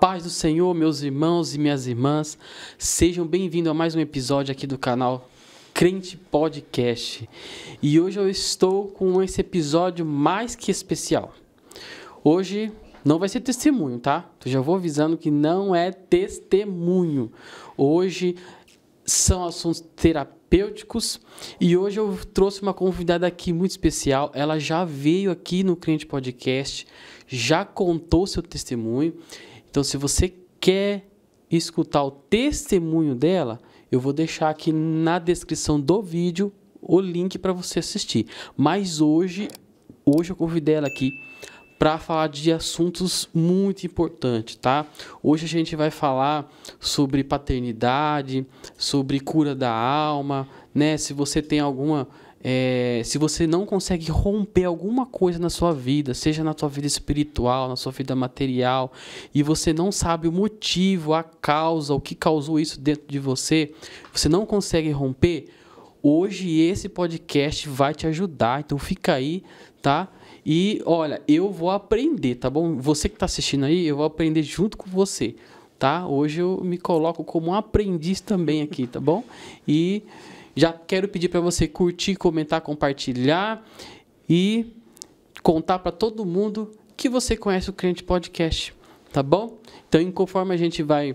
paz do Senhor, meus irmãos e minhas irmãs. Sejam bem-vindos a mais um episódio aqui do canal Crente Podcast. E hoje eu estou com esse episódio mais que especial. Hoje não vai ser testemunho, tá? Eu já vou avisando que não é testemunho. Hoje são assuntos terapêuticos e hoje eu trouxe uma convidada aqui muito especial. Ela já veio aqui no Cliente Podcast, já contou seu testemunho. Então, se você quer escutar o testemunho dela, eu vou deixar aqui na descrição do vídeo o link para você assistir. Mas hoje, hoje eu convidei ela aqui para falar de assuntos muito importantes, tá? Hoje a gente vai falar sobre paternidade, sobre cura da alma, né? Se você tem alguma é, se você não consegue romper alguma coisa na sua vida, seja na sua vida espiritual, na sua vida material, e você não sabe o motivo, a causa, o que causou isso dentro de você, você não consegue romper, hoje esse podcast vai te ajudar. Então fica aí, tá? E olha, eu vou aprender, tá bom? Você que está assistindo aí, eu vou aprender junto com você, tá? Hoje eu me coloco como um aprendiz também aqui, tá bom? E já quero pedir para você curtir, comentar, compartilhar e contar para todo mundo que você conhece o Crente Podcast, tá bom? Então, conforme a gente vai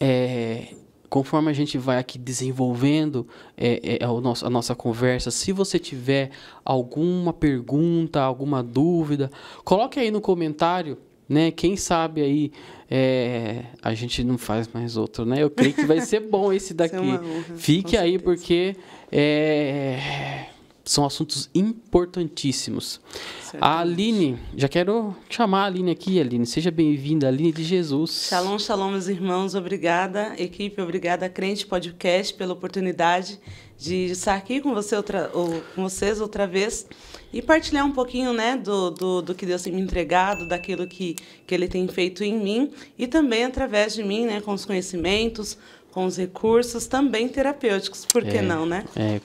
é, conforme a gente vai aqui desenvolvendo é, é, a, é a nossa conversa, se você tiver alguma pergunta, alguma dúvida, coloque aí no comentário, né? Quem sabe aí é, a gente não faz mais outro, né? Eu creio que vai ser bom esse daqui. Honra, Fique aí porque é, são assuntos importantíssimos. Certo. A Aline, já quero chamar a Aline aqui, Aline. Seja bem-vinda, Aline de Jesus. Shalom, shalom, meus irmãos. Obrigada, equipe. Obrigada, Crente Podcast, pela oportunidade de estar aqui com, você outra, ou, com vocês outra vez e partilhar um pouquinho né, do, do, do, que Deus tem me entregado, daquilo que, que Ele tem feito em mim e também através de mim, né, com os conhecimentos, bons recursos também terapêuticos, por que é, não, né? É,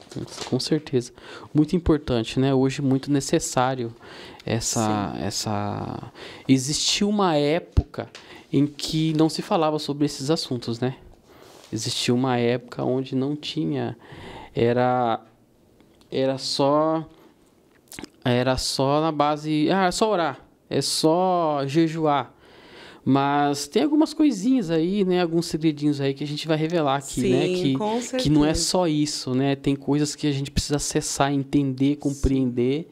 com certeza. Muito importante, né? Hoje muito necessário essa Sim. essa existiu uma época em que não se falava sobre esses assuntos, né? Existiu uma época onde não tinha era era só era só na base, ah, é só orar, é só jejuar, mas tem algumas coisinhas aí, né? Alguns segredinhos aí que a gente vai revelar aqui, né, Sim, né? Que, com certeza. que não é só isso, né? Tem coisas que a gente precisa acessar, entender, compreender.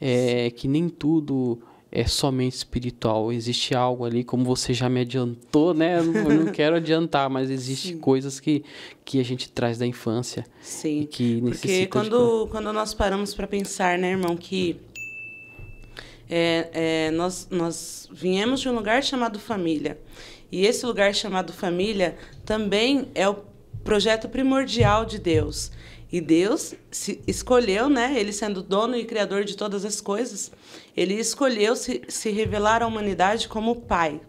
É, que nem tudo é somente espiritual. Existe algo ali, como você já me adiantou, né? Eu não quero adiantar, mas existem coisas que, que a gente traz da infância. Sim. que necessita Porque quando, de... quando nós paramos para pensar, né, irmão, que é, é, nós, nós viemos de um lugar chamado família. E esse lugar chamado família também é o projeto primordial de Deus. E Deus se escolheu, né? Ele sendo dono e criador de todas as coisas, ele escolheu se, se revelar à humanidade como Pai.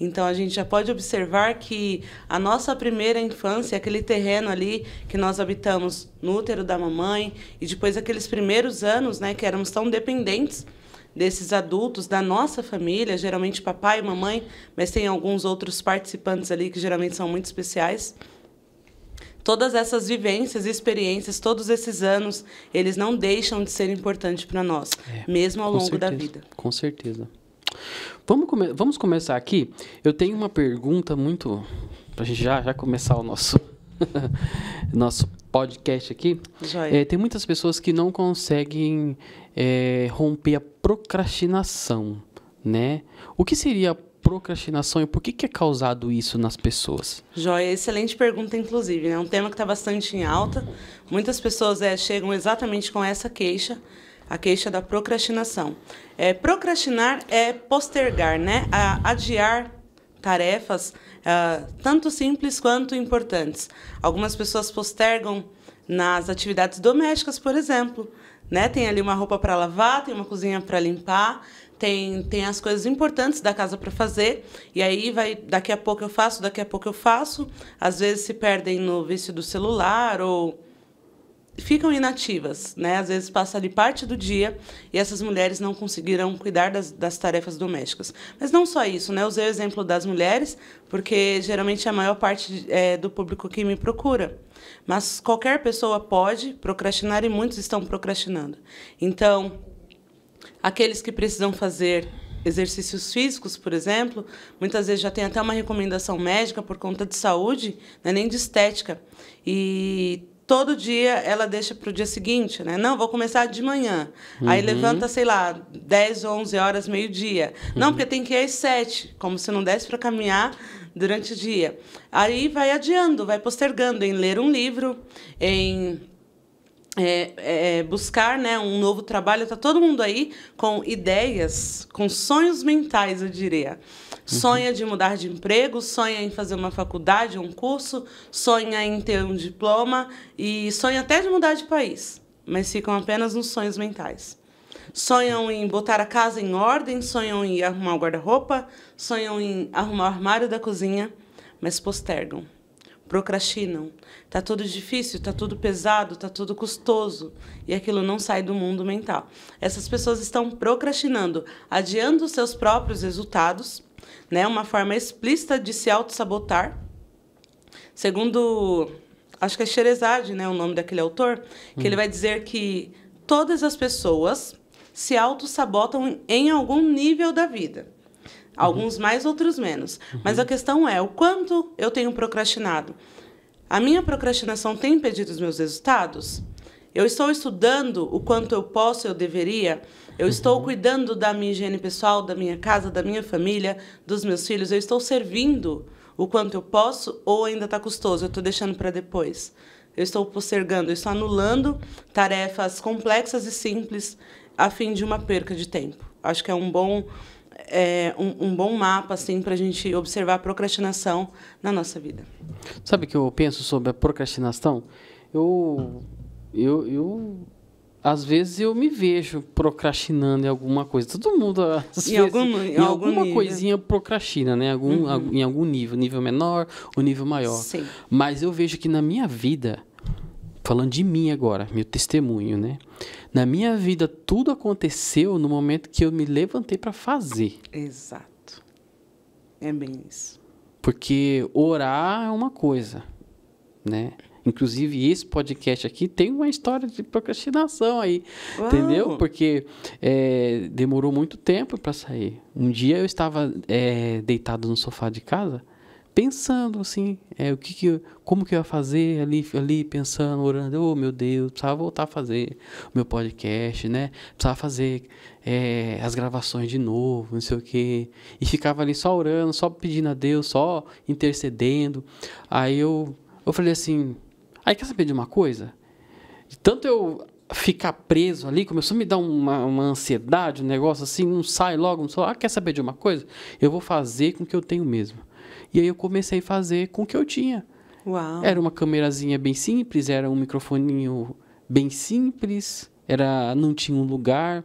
Então a gente já pode observar que a nossa primeira infância, aquele terreno ali que nós habitamos no útero da mamãe e depois aqueles primeiros anos, né, que éramos tão dependentes desses adultos da nossa família, geralmente papai e mamãe, mas tem alguns outros participantes ali que geralmente são muito especiais todas essas vivências e experiências, todos esses anos, eles não deixam de ser importantes para nós, é, mesmo ao longo certeza, da vida. Com certeza. Vamos, come vamos começar aqui. Eu tenho uma pergunta muito. para a gente já, já começar o nosso nosso podcast aqui, é, tem muitas pessoas que não conseguem é, romper a procrastinação, né? O que seria a procrastinação e por que, que é causado isso nas pessoas? Joia, excelente pergunta, inclusive. É né? um tema que está bastante em alta. Muitas pessoas é, chegam exatamente com essa queixa, a queixa da procrastinação. É, procrastinar é postergar, né? A, adiar tarefas, uh, tanto simples quanto importantes. Algumas pessoas postergam nas atividades domésticas, por exemplo. Né? Tem ali uma roupa para lavar, tem uma cozinha para limpar, tem, tem as coisas importantes da casa para fazer, e aí vai, daqui a pouco eu faço, daqui a pouco eu faço. Às vezes se perdem no vício do celular ou ficam inativas, né? Às vezes passa ali parte do dia e essas mulheres não conseguiram cuidar das, das tarefas domésticas. Mas não só isso, né? Usei o exemplo das mulheres, porque geralmente é a maior parte é, do público que me procura. Mas qualquer pessoa pode procrastinar e muitos estão procrastinando. Então, aqueles que precisam fazer exercícios físicos, por exemplo, muitas vezes já tem até uma recomendação médica por conta de saúde, né? nem de estética. E todo dia ela deixa para o dia seguinte, né? Não, vou começar de manhã. Uhum. Aí levanta, sei lá, 10, 11 horas, meio-dia. Uhum. Não, porque tem que ir às 7, como se não desse para caminhar durante o dia. Aí vai adiando, vai postergando em ler um livro, em é, é, é buscar né, um novo trabalho. Está todo mundo aí com ideias, com sonhos mentais, eu diria sonha de mudar de emprego, sonha em fazer uma faculdade, um curso, sonha em ter um diploma e sonha até de mudar de país, mas ficam apenas nos sonhos mentais. Sonham em botar a casa em ordem, sonham em arrumar o guarda-roupa, sonham em arrumar o armário da cozinha, mas postergam procrastinam. Tá tudo difícil, tá tudo pesado, tá tudo custoso e aquilo não sai do mundo mental. Essas pessoas estão procrastinando, adiando os seus próprios resultados né? Uma forma explícita de se autossabotar. Segundo, acho que é Xerezade, né, o nome daquele autor, que hum. ele uhum. vai dizer que todas as pessoas se autossabotam em algum nível da vida. Uhum. Alguns uhum. mais, outros menos. Uhum. Mas a uhum. questão é o quanto eu tenho procrastinado. A minha procrastinação tem impedido os meus resultados? Eu estou estudando o quanto eu posso, eu deveria eu uhum. estou cuidando da minha higiene pessoal, da minha casa, da minha família, dos meus filhos. Eu estou servindo o quanto eu posso ou ainda está custoso, eu estou deixando para depois. Eu estou postergando, eu estou anulando tarefas complexas e simples a fim de uma perca de tempo. Acho que é um bom, é, um, um, bom mapa assim, para a gente observar a procrastinação na nossa vida. Sabe o que eu penso sobre a procrastinação? Eu, eu, eu às vezes eu me vejo procrastinando em alguma coisa. Todo mundo, às em, vezes, algum, em, em alguma nível. coisinha procrastina, né? Algum, uhum. Em algum nível, nível menor ou nível maior. Sim. Mas eu vejo que na minha vida, falando de mim agora, meu testemunho, né? Na minha vida, tudo aconteceu no momento que eu me levantei para fazer. Exato. É bem isso. Porque orar é uma coisa, né? Inclusive, esse podcast aqui tem uma história de procrastinação aí. Uau. Entendeu? Porque é, demorou muito tempo para sair. Um dia eu estava é, deitado no sofá de casa, pensando assim, é, o que, que eu, como que eu ia fazer ali, ali pensando, orando, oh meu Deus, precisava voltar a fazer o meu podcast, né? Precisava fazer é, as gravações de novo, não sei o quê. E ficava ali só orando, só pedindo a Deus, só intercedendo. Aí eu, eu falei assim, Aí quer saber de uma coisa? De tanto eu ficar preso ali, começou a me dar uma, uma ansiedade, um negócio assim, não sai logo, não sai. Ah, quer saber de uma coisa? Eu vou fazer com o que eu tenho mesmo. E aí eu comecei a fazer com o que eu tinha. Uau. Era uma câmerazinha bem simples, era um microfoninho bem simples, era não tinha um lugar.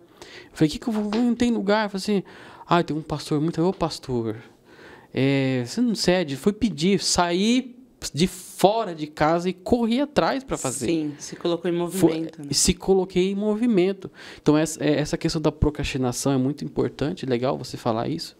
Eu falei, o que, que eu vou? Não tem lugar. Eu falei assim, ah, tem um pastor muito. Ô, pastor, é, você não cede. Fui pedir, saí, de fora de casa e corri atrás para fazer. Sim, se colocou em movimento. Foi, né? Se coloquei em movimento. Então, essa, é, essa questão da procrastinação é muito importante, legal você falar isso,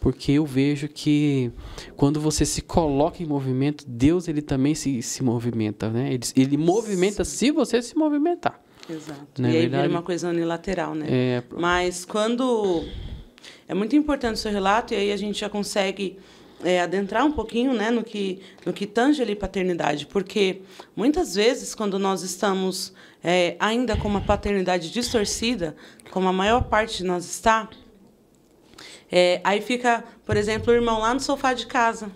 porque eu vejo que quando você se coloca em movimento, Deus ele também se, se movimenta, né? Ele, ele movimenta Sim. se você se movimentar. Exato. Não é e é aí verdade? vira uma coisa unilateral, né? É... Mas quando... É muito importante o seu relato, e aí a gente já consegue é, adentrar um pouquinho né, no, que, no que tange ali paternidade, porque muitas vezes, quando nós estamos é, ainda com uma paternidade distorcida, como a maior parte de nós está, é, aí fica, por exemplo, o irmão lá no sofá de casa.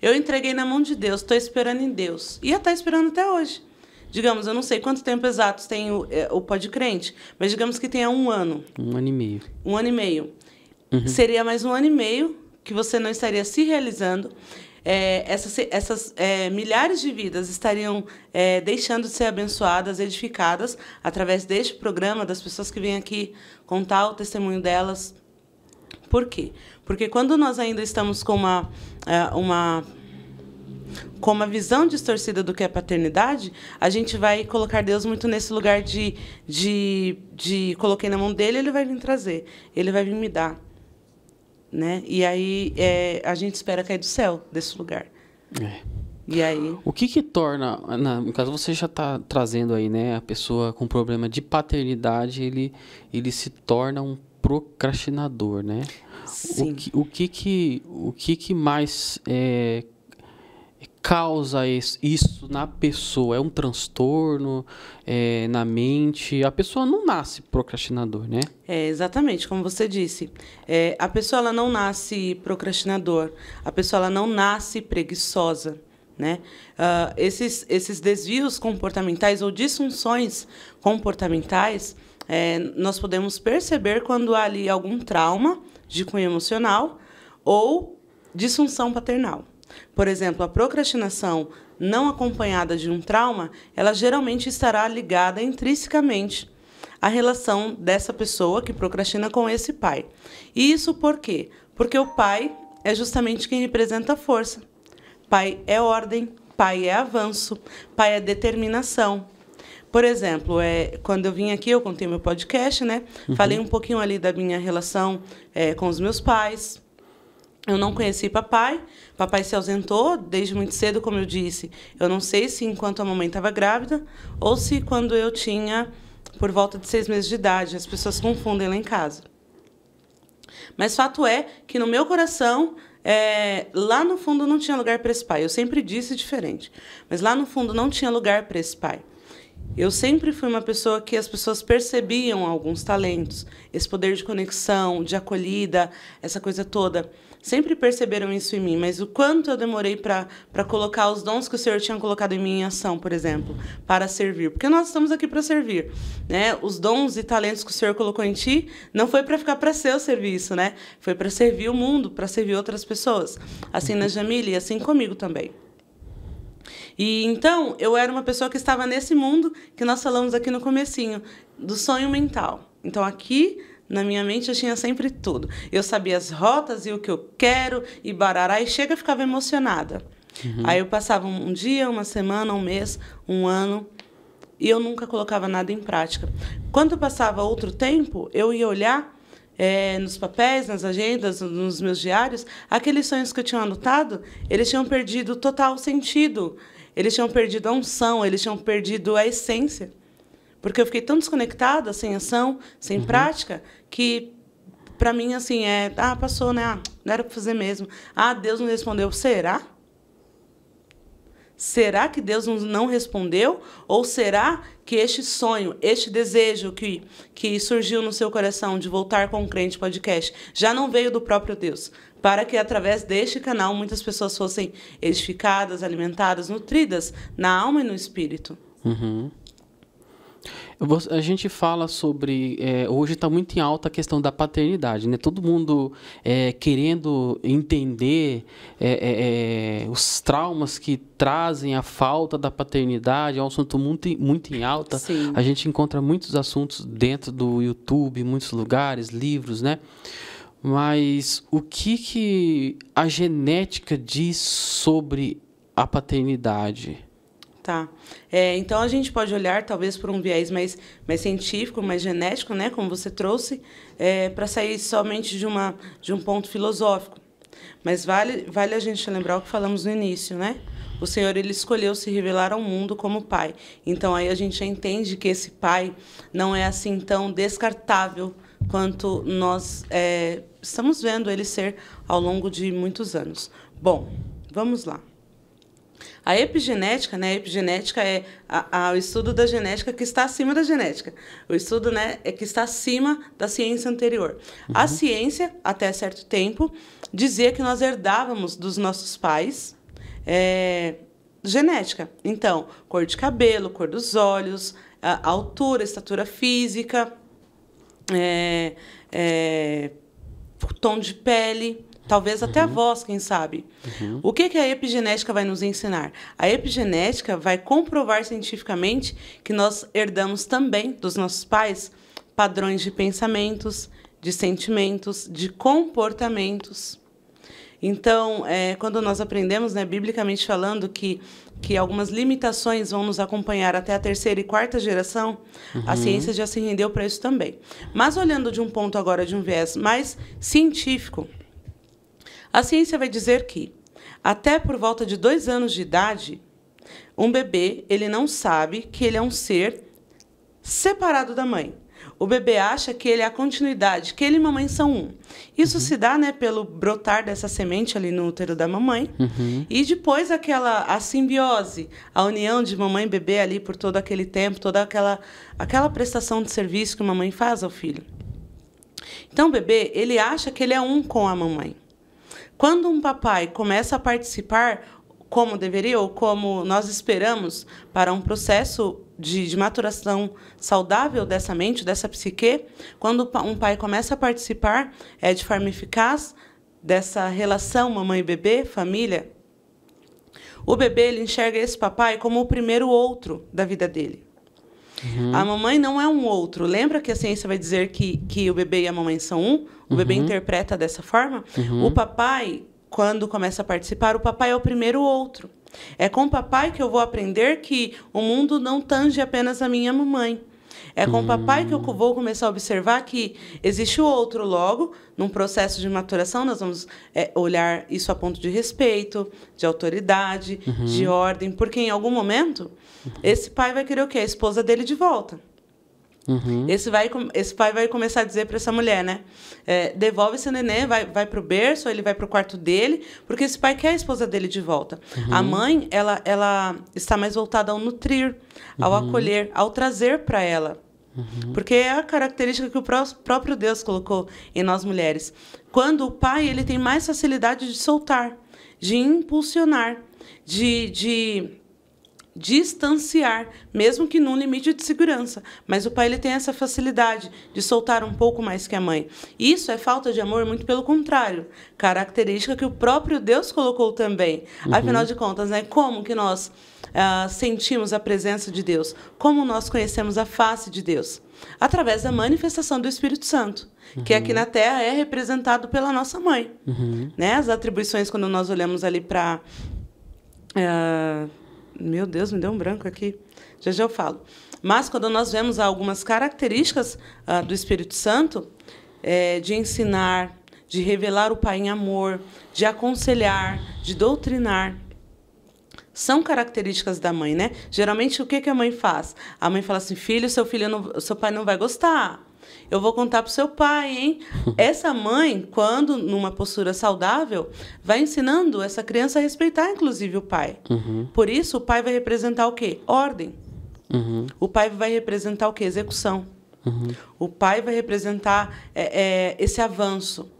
Eu entreguei na mão de Deus, estou esperando em Deus. E está esperando até hoje. Digamos, eu não sei quanto tempo exato tem o, é, o pó crente, mas digamos que tenha um ano. Um ano e meio. Um ano e meio. Uhum. Seria mais um ano e meio que você não estaria se realizando, é, essas, essas é, milhares de vidas estariam é, deixando de ser abençoadas, edificadas através deste programa, das pessoas que vêm aqui contar o testemunho delas. Por quê? Porque quando nós ainda estamos com uma, é, uma com uma visão distorcida do que é paternidade, a gente vai colocar Deus muito nesse lugar de, de, de coloquei na mão dele, ele vai vir trazer, ele vai vir me dar né? E aí é, a gente espera cair do céu desse lugar. É. E aí? O que que torna, na, no caso você já está trazendo aí, né, a pessoa com problema de paternidade, ele ele se torna um procrastinador, né? Sim. O que o que, que o que, que mais é, causa isso na pessoa? É um transtorno é, na mente? A pessoa não nasce procrastinador, né? É, exatamente, como você disse. É, a pessoa ela não nasce procrastinador, a pessoa ela não nasce preguiçosa. Né? Uh, esses, esses desvios comportamentais ou disfunções comportamentais, é, nós podemos perceber quando há ali algum trauma de cunho emocional ou disfunção paternal. Por exemplo, a procrastinação não acompanhada de um trauma, ela geralmente estará ligada intrinsecamente à relação dessa pessoa que procrastina com esse pai. E isso por quê? Porque o pai é justamente quem representa a força. Pai é ordem, pai é avanço, pai é determinação. Por exemplo, é, quando eu vim aqui, eu contei meu podcast, né? Uhum. Falei um pouquinho ali da minha relação é, com os meus pais, eu não conheci papai. Papai se ausentou desde muito cedo, como eu disse. Eu não sei se enquanto a mamãe estava grávida ou se quando eu tinha por volta de seis meses de idade. As pessoas confundem lá em casa. Mas fato é que no meu coração, é, lá no fundo não tinha lugar para esse pai. Eu sempre disse diferente, mas lá no fundo não tinha lugar para esse pai. Eu sempre fui uma pessoa que as pessoas percebiam alguns talentos, esse poder de conexão, de acolhida, essa coisa toda sempre perceberam isso em mim, mas o quanto eu demorei para colocar os dons que o Senhor tinha colocado em mim em ação, por exemplo, para servir. Porque nós estamos aqui para servir, né? Os dons e talentos que o Senhor colocou em ti não foi para ficar para seu serviço, né? Foi para servir o mundo, para servir outras pessoas. Assim na Jamile e assim comigo também. E então, eu era uma pessoa que estava nesse mundo que nós falamos aqui no comecinho, do sonho mental. Então aqui na minha mente eu tinha sempre tudo. Eu sabia as rotas e o que eu quero e barará. E chega, eu ficava emocionada. Uhum. Aí eu passava um dia, uma semana, um mês, um ano e eu nunca colocava nada em prática. Quando passava outro tempo, eu ia olhar é, nos papéis, nas agendas, nos meus diários, aqueles sonhos que eu tinha anotado, eles tinham perdido total sentido. Eles tinham perdido a unção, eles tinham perdido a essência. Porque eu fiquei tão desconectada, sem ação, sem uhum. prática, que para mim, assim, é. Ah, passou, né? Ah, não era para fazer mesmo. Ah, Deus não respondeu. Será? Será que Deus não respondeu? Ou será que este sonho, este desejo que, que surgiu no seu coração de voltar com o Crente Podcast já não veio do próprio Deus? Para que através deste canal muitas pessoas fossem edificadas, alimentadas, nutridas na alma e no espírito. Uhum. A gente fala sobre. É, hoje está muito em alta a questão da paternidade, né? Todo mundo é, querendo entender é, é, é, os traumas que trazem a falta da paternidade, é um assunto muito, muito em alta. Sim. A gente encontra muitos assuntos dentro do YouTube, muitos lugares, livros, né? Mas o que, que a genética diz sobre a paternidade? Tá. É, então a gente pode olhar talvez por um viés mais, mais científico, mais genético, né, como você trouxe, é, para sair somente de, uma, de um ponto filosófico. Mas vale, vale a gente lembrar o que falamos no início, né? O Senhor ele escolheu se revelar ao mundo como Pai. Então aí a gente entende que esse Pai não é assim tão descartável quanto nós é, estamos vendo ele ser ao longo de muitos anos. Bom, vamos lá. A epigenética, né? A epigenética é a, a, o estudo da genética que está acima da genética. O estudo, né, é que está acima da ciência anterior. Uhum. A ciência, até certo tempo, dizia que nós herdávamos dos nossos pais é, genética. Então, cor de cabelo, cor dos olhos, a altura, a estatura física, é, é, tom de pele talvez até uhum. a voz, quem sabe. Uhum. O que, que a epigenética vai nos ensinar? A epigenética vai comprovar cientificamente que nós herdamos também dos nossos pais padrões de pensamentos, de sentimentos, de comportamentos. Então, é, quando nós aprendemos, né, biblicamente falando, que, que algumas limitações vão nos acompanhar até a terceira e quarta geração, uhum. a ciência já se rendeu para isso também. Mas olhando de um ponto agora, de um viés mais científico, a ciência vai dizer que, até por volta de dois anos de idade, um bebê ele não sabe que ele é um ser separado da mãe. O bebê acha que ele é a continuidade, que ele e mamãe são um. Isso uhum. se dá, né, pelo brotar dessa semente ali no útero da mamãe. Uhum. E depois aquela a simbiose, a união de mamãe e bebê ali por todo aquele tempo, toda aquela aquela prestação de serviço que a mamãe faz ao filho. Então o bebê, ele acha que ele é um com a mamãe. Quando um papai começa a participar como deveria ou como nós esperamos para um processo de, de, maturação saudável dessa mente, dessa psique, quando um pai começa a participar é, de forma eficaz dessa relação mamãe-bebê, família, o bebê ele enxerga esse papai como o primeiro outro da vida dele. Uhum. A mamãe não é um outro. Lembra que a ciência vai dizer que, que o bebê e a mamãe são um? O uhum. bebê interpreta dessa forma? Uhum. O papai, quando começa a participar, o papai é o primeiro outro. É com o papai que eu vou aprender que o mundo não tange apenas a minha mamãe. É com o papai que eu hum. vou começar a observar que existe o outro logo, num processo de maturação, nós vamos é, olhar isso a ponto de respeito, de autoridade, uhum. de ordem, porque em algum momento esse pai vai querer o quê? A esposa dele de volta. Uhum. Esse, vai, esse pai vai começar a dizer para essa mulher, né? É, devolve esse neném, vai, vai para o berço, ele vai para o quarto dele, porque esse pai quer a esposa dele de volta. Uhum. A mãe, ela, ela está mais voltada ao nutrir, ao uhum. acolher, ao trazer para ela. Uhum. Porque é a característica que o pró próprio Deus colocou em nós mulheres. Quando o pai ele tem mais facilidade de soltar, de impulsionar, de, de distanciar, mesmo que num limite de segurança. Mas o pai ele tem essa facilidade de soltar um pouco mais que a mãe. Isso é falta de amor, muito pelo contrário, característica que o próprio Deus colocou também. Uhum. Afinal de contas, né, como que nós ah, sentimos a presença de Deus? Como nós conhecemos a face de Deus? Através da manifestação do Espírito Santo, uhum. que aqui uhum. na Terra é representado pela nossa mãe. Uhum. Né? As atribuições, quando nós olhamos ali para Uh, ah, meu Deus, me deu um branco aqui. Já já eu falo. Mas quando nós vemos algumas características ah, do Espírito Santo, é, de ensinar, de revelar o Pai em amor, de aconselhar, de doutrinar, são características da mãe, né? Geralmente o que, que a mãe faz? A mãe fala assim: filho, seu filho, não, seu pai não vai gostar eu vou contar para o seu pai, hein? Essa mãe, quando numa postura saudável, vai ensinando essa criança a respeitar, inclusive, o pai. Uhum. Por isso, o pai vai representar o quê? Ordem. Uhum. O pai vai representar o quê? Execução. Uhum. O pai vai representar é, é, esse avanço.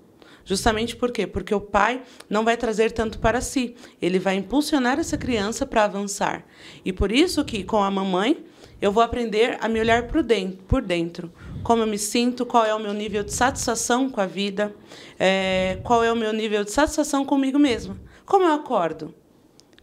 Justamente por quê? Porque o pai não vai trazer tanto para si. Ele vai impulsionar essa criança para avançar. E por isso que com a mamãe eu vou aprender a me olhar por dentro como eu me sinto, qual é o meu nível de satisfação com a vida, é, qual é o meu nível de satisfação comigo mesma, como eu acordo,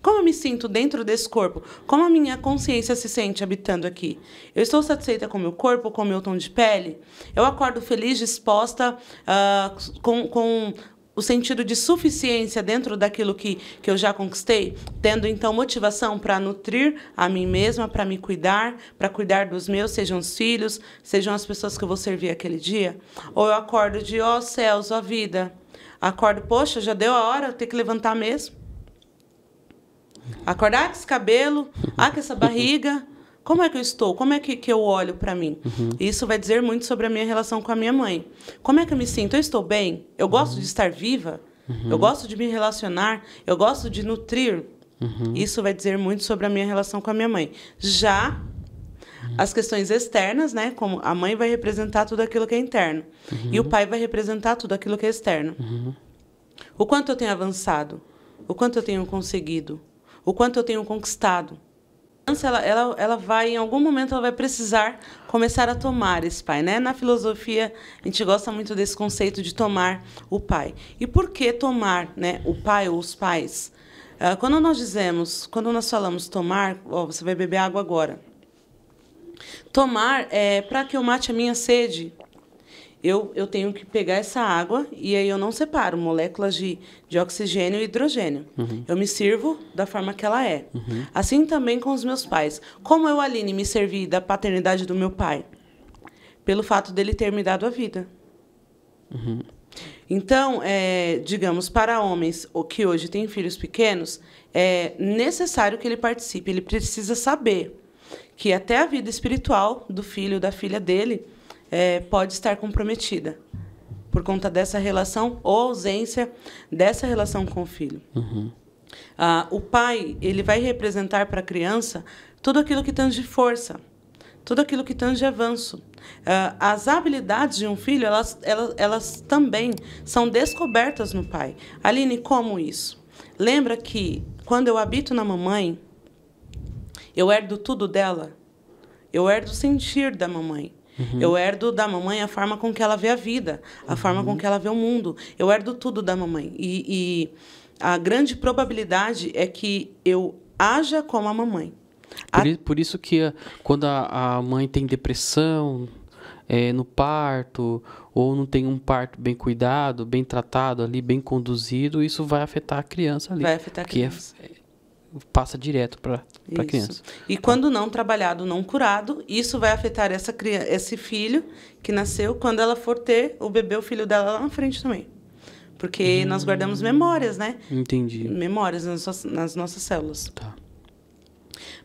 como eu me sinto dentro desse corpo, como a minha consciência se sente habitando aqui. Eu estou satisfeita com o meu corpo, com o meu tom de pele, eu acordo feliz, disposta, uh, com, com o sentido de suficiência dentro daquilo que, que eu já conquistei, tendo então motivação para nutrir a mim mesma, para me cuidar, para cuidar dos meus, sejam os filhos, sejam as pessoas que eu vou servir aquele dia? Ou eu acordo de, ó oh, céus, ó oh, vida, acordo, poxa, já deu a hora, eu tenho que levantar mesmo? Acordar ah, com esse cabelo, ah, com essa barriga. Como é que eu estou? Como é que, que eu olho para mim? Uhum. Isso vai dizer muito sobre a minha relação com a minha mãe. Como é que eu me sinto? Eu estou bem? Eu gosto uhum. de estar viva? Uhum. Eu gosto de me relacionar? Eu gosto de nutrir? Uhum. Isso vai dizer muito sobre a minha relação com a minha mãe. Já uhum. as questões externas, né? Como a mãe vai representar tudo aquilo que é interno uhum. e o pai vai representar tudo aquilo que é externo. O quanto eu tenho avançado? O quanto eu tenho conseguido? O quanto eu tenho conquistado? ela, ela, ela vai, em algum momento, ela vai precisar começar a tomar esse pai. Né? Na filosofia, a gente gosta muito desse conceito de tomar o pai. E por que tomar né, o pai ou os pais? Ah, quando nós dizemos, quando nós falamos tomar, oh, você vai beber água agora. Tomar é para que eu mate a minha sede, eu, eu tenho que pegar essa água e aí eu não separo moléculas de, de oxigênio e hidrogênio. Uhum. Eu me sirvo da forma que ela é. Uhum. Assim também com os meus pais. Como eu, Aline, me servi da paternidade do meu pai? Pelo fato dele ter me dado a vida. Uhum. Então, é, digamos, para homens que hoje têm filhos pequenos, é necessário que ele participe. Ele precisa saber que até a vida espiritual do filho, da filha dele, é, pode estar comprometida por conta dessa relação ou ausência dessa relação com o filho. Uhum. Ah, o pai ele vai representar para a criança tudo aquilo que tange força, tudo aquilo que tange avanço. Ah, as habilidades de um filho elas, elas, elas também são descobertas no pai. Aline, como isso? Lembra que quando eu habito na mamãe, eu herdo tudo dela. Eu herdo o sentir da mamãe. Uhum. Eu herdo da mamãe a forma com que ela vê a vida, a uhum. forma com que ela vê o mundo. Eu herdo tudo da mamãe. E, e a grande probabilidade é que eu haja como a mamãe. Por, a... por isso que eh, quando a, a mãe tem depressão, é, no parto ou não tem um parto bem cuidado, bem tratado ali, bem conduzido, isso vai afetar a criança ali. Vai afetar a é criança. É, passa direto para a criança. E quando não trabalhado, não curado, isso vai afetar essa criança, esse filho que nasceu quando ela for ter o bebê, o filho dela lá na frente também. Porque hum. nós guardamos hum. memórias, né? Entendi. Memórias nas nossas, nas nossas células. Tá.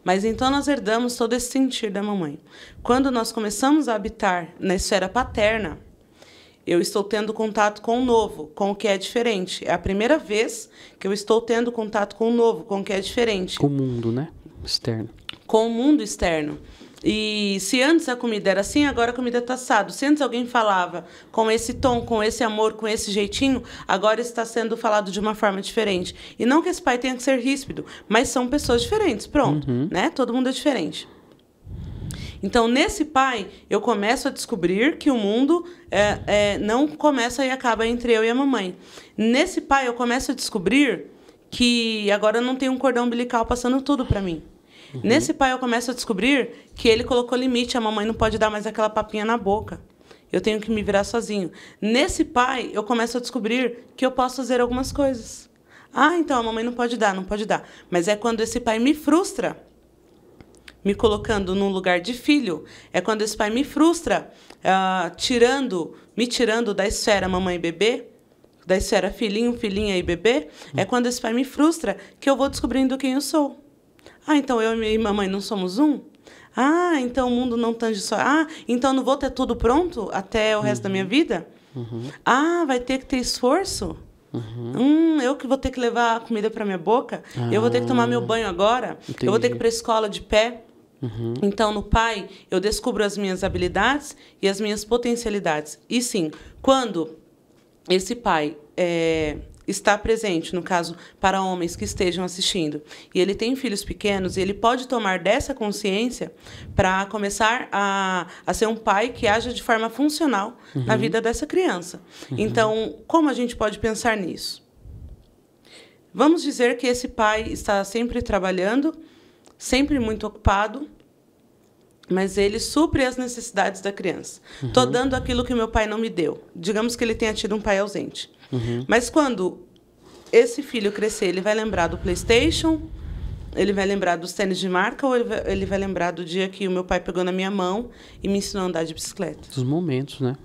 Mas então nós herdamos todo esse sentir da mamãe. Quando nós começamos a habitar na esfera paterna, eu estou tendo contato com o novo, com o que é diferente. É a primeira vez que eu estou tendo contato com o novo, com o que é diferente. Com o mundo, né? Externo. Com o mundo externo. E se antes a comida era assim, agora a comida está assado. Se antes alguém falava com esse tom, com esse amor, com esse jeitinho, agora está sendo falado de uma forma diferente. E não que esse pai tenha que ser ríspido, mas são pessoas diferentes, pronto, uhum. né? Todo mundo é diferente. Então, nesse pai, eu começo a descobrir que o mundo é, é, não começa e acaba entre eu e a mamãe. Nesse pai, eu começo a descobrir que agora não tem um cordão umbilical passando tudo para mim. Uhum. Nesse pai, eu começo a descobrir que ele colocou limite, a mamãe não pode dar mais aquela papinha na boca. Eu tenho que me virar sozinho. Nesse pai, eu começo a descobrir que eu posso fazer algumas coisas. Ah, então a mamãe não pode dar, não pode dar. Mas é quando esse pai me frustra me colocando num lugar de filho, é quando esse pai me frustra, uh, tirando, me tirando da esfera mamãe e bebê, da esfera filhinho, filhinha e bebê, é quando esse pai me frustra que eu vou descobrindo quem eu sou. Ah, então eu e mamãe não somos um? Ah, então o mundo não tange só. Ah, então não vou ter tudo pronto até o uhum. resto da minha vida? Uhum. Ah, vai ter que ter esforço? Uhum. Hum, eu que vou ter que levar a comida para minha boca? Ah. Eu vou ter que tomar meu ah, banho agora? Entendi. Eu vou ter que ir para a escola de pé? Uhum. Então, no pai, eu descubro as minhas habilidades e as minhas potencialidades. E sim, quando esse pai é, está presente, no caso, para homens que estejam assistindo, e ele tem filhos pequenos, e ele pode tomar dessa consciência para começar a, a ser um pai que haja de forma funcional uhum. na vida dessa criança. Uhum. Então, como a gente pode pensar nisso? Vamos dizer que esse pai está sempre trabalhando sempre muito ocupado, mas ele supre as necessidades da criança. Estou uhum. dando aquilo que meu pai não me deu. Digamos que ele tenha tido um pai ausente. Uhum. Mas quando esse filho crescer, ele vai lembrar do PlayStation, ele vai lembrar dos tênis de marca ou ele vai, ele vai lembrar do dia que o meu pai pegou na minha mão e me ensinou a andar de bicicleta? Dos momentos, né?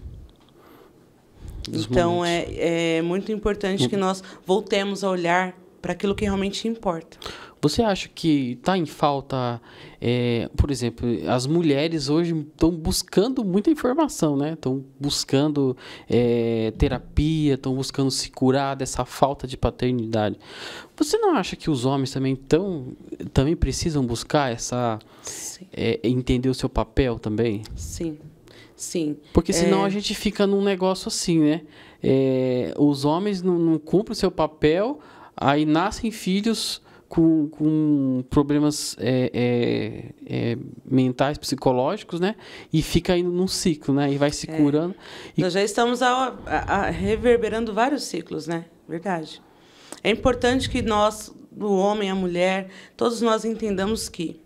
então É, é muito importante que nós voltemos a olhar para aquilo que realmente importa. Você acha que está em falta, é, por exemplo, as mulheres hoje estão buscando muita informação, né? Estão buscando é, terapia, estão buscando se curar dessa falta de paternidade. Você não acha que os homens também tão, também precisam buscar essa é, entender o seu papel também? Sim. Sim. Porque é senão é... a gente fica num negócio assim, né? É, os homens não, não, cumprem o seu papel, aí nascem filhos com, com problemas é, é, é, mentais, psicológicos, né? E fica indo num ciclo, né? E vai se é. curando. E... Nós já estamos a, a, a reverberando vários ciclos, né? Verdade. É importante que nós, o homem, a mulher, todos nós entendamos que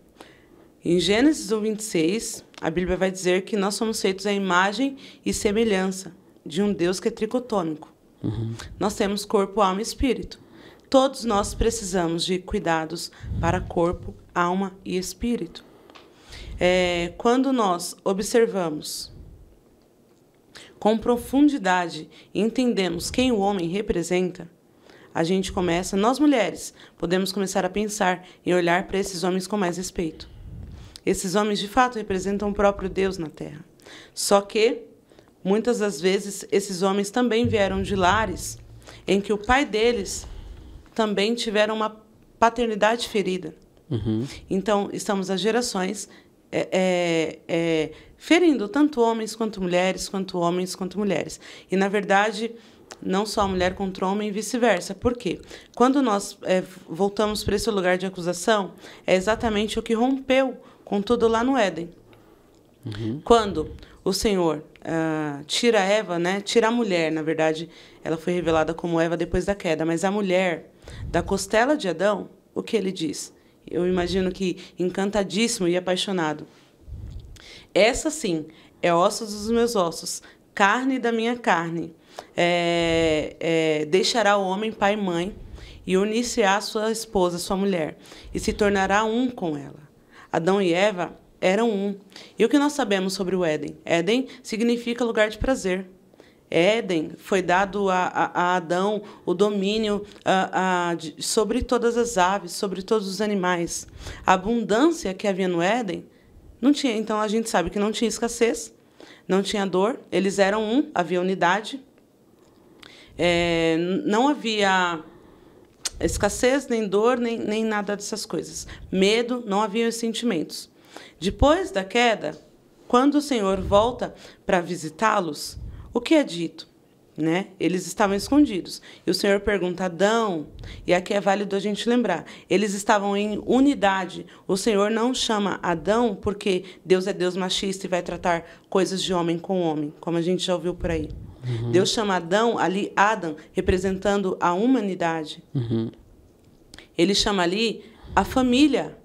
em Gênesis 1, 26, a Bíblia vai dizer que nós somos feitos à imagem e semelhança de um Deus que é tricotômico. Uhum. Nós temos corpo, alma e espírito. Todos nós precisamos de cuidados para corpo, alma e espírito. É, quando nós observamos com profundidade e entendemos quem o homem representa, a gente começa, nós mulheres, podemos começar a pensar e olhar para esses homens com mais respeito. Esses homens de fato representam o próprio Deus na terra. Só que, muitas das vezes, esses homens também vieram de lares em que o pai deles também tiveram uma paternidade ferida. Uhum. Então, estamos as gerações é, é, é, ferindo tanto homens quanto mulheres, quanto homens quanto mulheres. E, na verdade, não só mulher contra homem e vice-versa. Por quê? Quando nós é, voltamos para esse lugar de acusação, é exatamente o que rompeu com tudo lá no Éden. Uhum. Quando o Senhor uh, tira Eva, né? Tira a mulher, na verdade, ela foi revelada como Eva depois da queda, mas a mulher da costela de Adão, o que ele diz? Eu imagino que encantadíssimo e apaixonado. Essa sim é ossos dos meus ossos, carne da minha carne. É, é, deixará o homem pai e mãe e unir-se-á sua esposa, sua mulher, e se tornará um com ela. Adão e Eva eram um. E o que nós sabemos sobre o Éden? Éden significa lugar de prazer. Éden foi dado a, a, a Adão o domínio a, sobre todas as aves, sobre todos os animais. A abundância que havia no Éden não tinha. Então a gente sabe que não tinha escassez, não tinha dor. Eles eram um, havia unidade. É, não havia escassez, nem dor, nem, nem nada dessas coisas. Medo, não havia os sentimentos. Depois da queda, quando o Senhor volta para visitá-los, o que é dito? Né? Eles estavam escondidos. E o Senhor pergunta: Adão, e aqui é válido a gente lembrar, eles estavam em unidade. O Senhor não chama Adão porque Deus é Deus machista e vai tratar coisas de homem com homem, como a gente já ouviu por aí. Uhum. Deus chama Adão, ali Adam, representando a humanidade. Uhum. Ele chama ali a família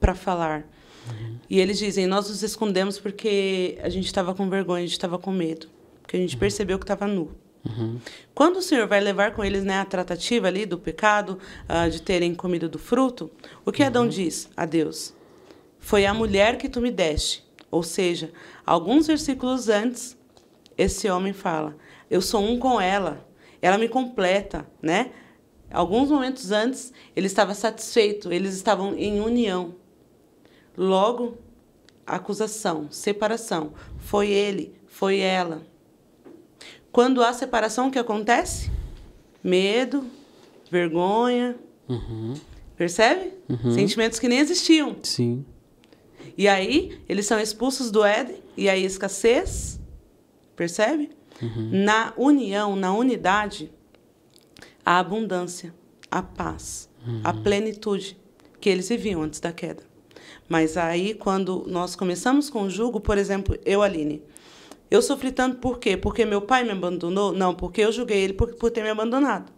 para falar. Uhum. E eles dizem: Nós nos escondemos porque a gente estava com vergonha, a gente estava com medo porque a gente uhum. percebeu que estava nu. Uhum. Quando o Senhor vai levar com eles né, a tratativa ali do pecado, uh, de terem comido do fruto, o que Adão uhum. diz a Deus? Foi a mulher que tu me deste. Ou seja, alguns versículos antes, esse homem fala: Eu sou um com ela, ela me completa, né? Alguns momentos antes, ele estava satisfeito, eles estavam em união. Logo, acusação, separação. Foi ele, foi ela. Quando há separação, o que acontece? Medo, vergonha. Uhum. Percebe? Uhum. Sentimentos que nem existiam. Sim. E aí, eles são expulsos do Éden, e aí escassez. Percebe? Uhum. Na união, na unidade, a abundância, a paz, a uhum. plenitude que eles viviam antes da queda. Mas aí, quando nós começamos com o jugo, por exemplo, eu, Aline, eu sofri tanto por quê? Porque meu pai me abandonou? Não, porque eu julguei ele por, por ter me abandonado.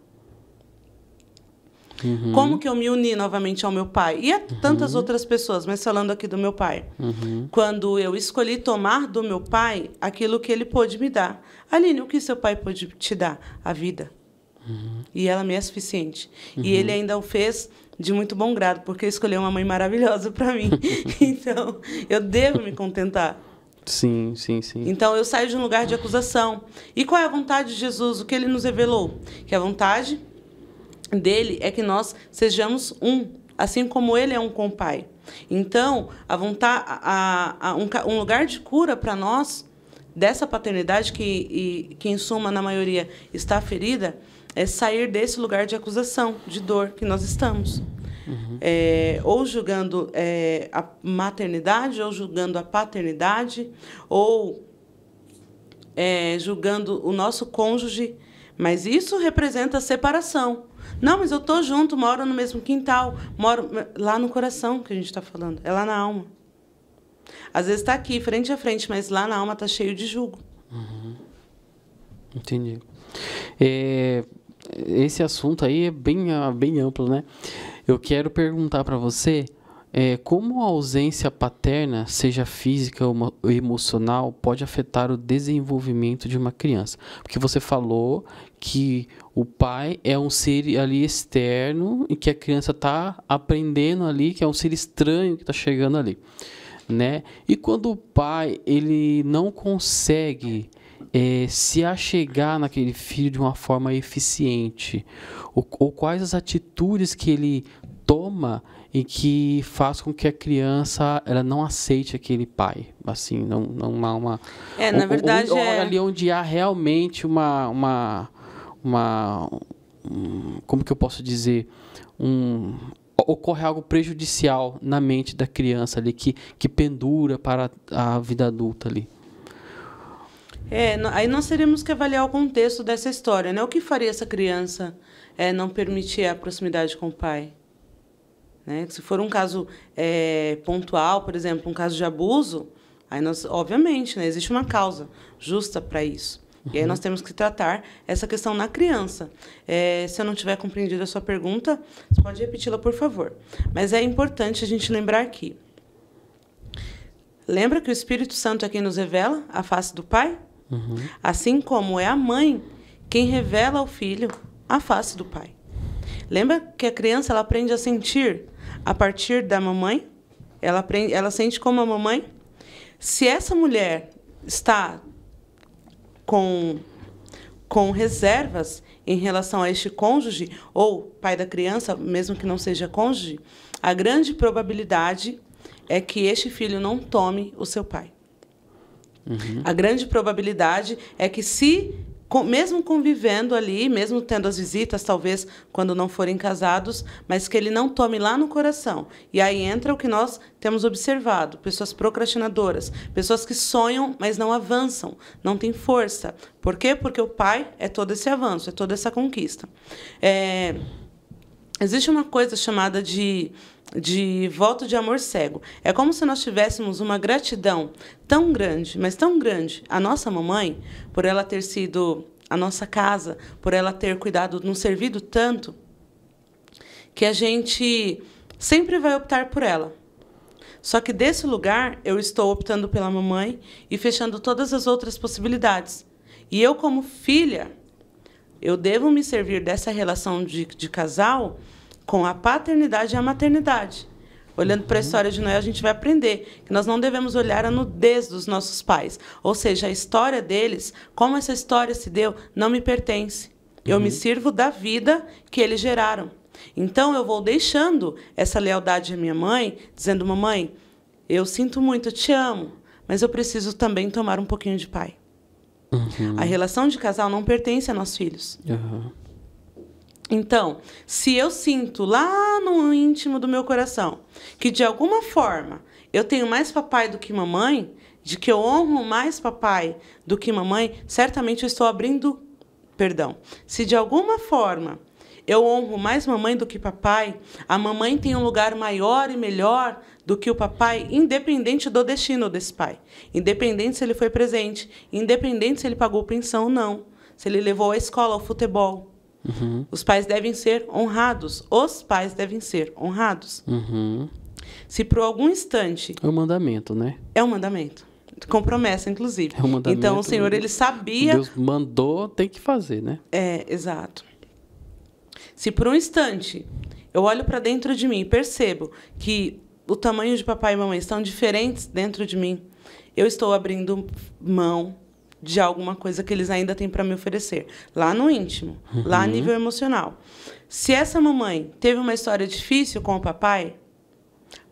Uhum. Como que eu me uni novamente ao meu pai? E a uhum. tantas outras pessoas, mas falando aqui do meu pai. Uhum. Quando eu escolhi tomar do meu pai aquilo que ele pôde me dar. Aline, o que seu pai pôde te dar? A vida. Uhum. E ela me é suficiente. E uhum. ele ainda o fez de muito bom grado, porque escolheu uma mãe maravilhosa para mim. então, eu devo me contentar. Sim, sim, sim. Então eu saio de um lugar de acusação. E qual é a vontade de Jesus? O que ele nos revelou? Que a vontade dele é que nós sejamos um, assim como ele é um com o Pai. Então, a vontade, a, a, um, um lugar de cura para nós dessa paternidade que, e, que em suma na maioria está ferida é sair desse lugar de acusação, de dor que nós estamos. Uhum. É, ou julgando é, a maternidade, ou julgando a paternidade, ou é, julgando o nosso cônjuge. Mas isso representa separação. Não, mas eu tô junto, moro no mesmo quintal, moro lá no coração que a gente está falando, é lá na alma. Às vezes está aqui, frente a frente, mas lá na alma tá cheio de julgo. Uhum. Entendi. É, esse assunto aí é bem, ah, bem amplo, né? Eu quero perguntar para você é, como a ausência paterna, seja física ou emocional, pode afetar o desenvolvimento de uma criança. Porque você falou que o pai é um ser ali externo e que a criança está aprendendo ali, que é um ser estranho que está chegando ali. Né? E quando o pai ele não consegue é, se achegar naquele filho de uma forma eficiente? Ou, ou quais as atitudes que ele toma e que faz com que a criança ela não aceite aquele pai assim não não há uma é na verdade ou, ou, é... ali onde há realmente uma uma uma como que eu posso dizer um ocorre algo prejudicial na mente da criança ali que que pendura para a vida adulta ali é, aí nós teríamos que avaliar o contexto dessa história, né? O que faria essa criança é, não permitir a proximidade com o pai? Né? Se for um caso é, pontual, por exemplo, um caso de abuso, aí nós, obviamente, né, existe uma causa justa para isso. Uhum. E aí uhum. nós temos que tratar essa questão na criança. É, se eu não tiver compreendido a sua pergunta, você pode repeti-la, por favor. Mas é importante a gente lembrar aqui. Lembra que o Espírito Santo é quem nos revela a face do Pai? Assim como é a mãe quem revela ao filho a face do pai. Lembra que a criança ela aprende a sentir a partir da mamãe? Ela aprende, ela sente como a mamãe. Se essa mulher está com com reservas em relação a este cônjuge ou pai da criança, mesmo que não seja cônjuge, a grande probabilidade é que este filho não tome o seu pai. Uhum. A grande probabilidade é que se com, mesmo convivendo ali, mesmo tendo as visitas, talvez quando não forem casados, mas que ele não tome lá no coração. E aí entra o que nós temos observado: pessoas procrastinadoras, pessoas que sonham, mas não avançam, não têm força. Por quê? Porque o pai é todo esse avanço, é toda essa conquista. É, existe uma coisa chamada de de voto de amor cego. É como se nós tivéssemos uma gratidão tão grande, mas tão grande, à nossa mamãe, por ela ter sido a nossa casa, por ela ter cuidado, nos servido tanto, que a gente sempre vai optar por ela. Só que desse lugar eu estou optando pela mamãe e fechando todas as outras possibilidades. E eu, como filha, eu devo me servir dessa relação de, de casal com a paternidade e a maternidade. Olhando para a uhum. história de Noé, a gente vai aprender que nós não devemos olhar a nudez dos nossos pais. Ou seja, a história deles, como essa história se deu, não me pertence. Eu uhum. me sirvo da vida que eles geraram. Então eu vou deixando essa lealdade à minha mãe, dizendo: Mamãe, eu sinto muito, eu te amo, mas eu preciso também tomar um pouquinho de pai. Uhum. A relação de casal não pertence a nós filhos. Uhum. Então, se eu sinto lá no íntimo do meu coração que de alguma forma eu tenho mais papai do que mamãe, de que eu honro mais papai do que mamãe, certamente eu estou abrindo perdão. Se de alguma forma eu honro mais mamãe do que papai, a mamãe tem um lugar maior e melhor do que o papai, independente do destino desse pai. Independente se ele foi presente, independente se ele pagou pensão ou não, se ele levou à escola, ao futebol, Uhum. Os pais devem ser honrados. Os pais devem ser honrados. Uhum. Se por algum instante. É um mandamento, né? É um mandamento. Com promessa, inclusive. É um mandamento. Então o Senhor, ele sabia. Deus mandou, tem que fazer, né? É, exato. Se por um instante eu olho para dentro de mim e percebo que o tamanho de papai e mamãe estão diferentes dentro de mim, eu estou abrindo mão de alguma coisa que eles ainda têm para me oferecer, lá no íntimo, uhum. lá a uhum. nível emocional. Se essa mamãe teve uma história difícil com o papai,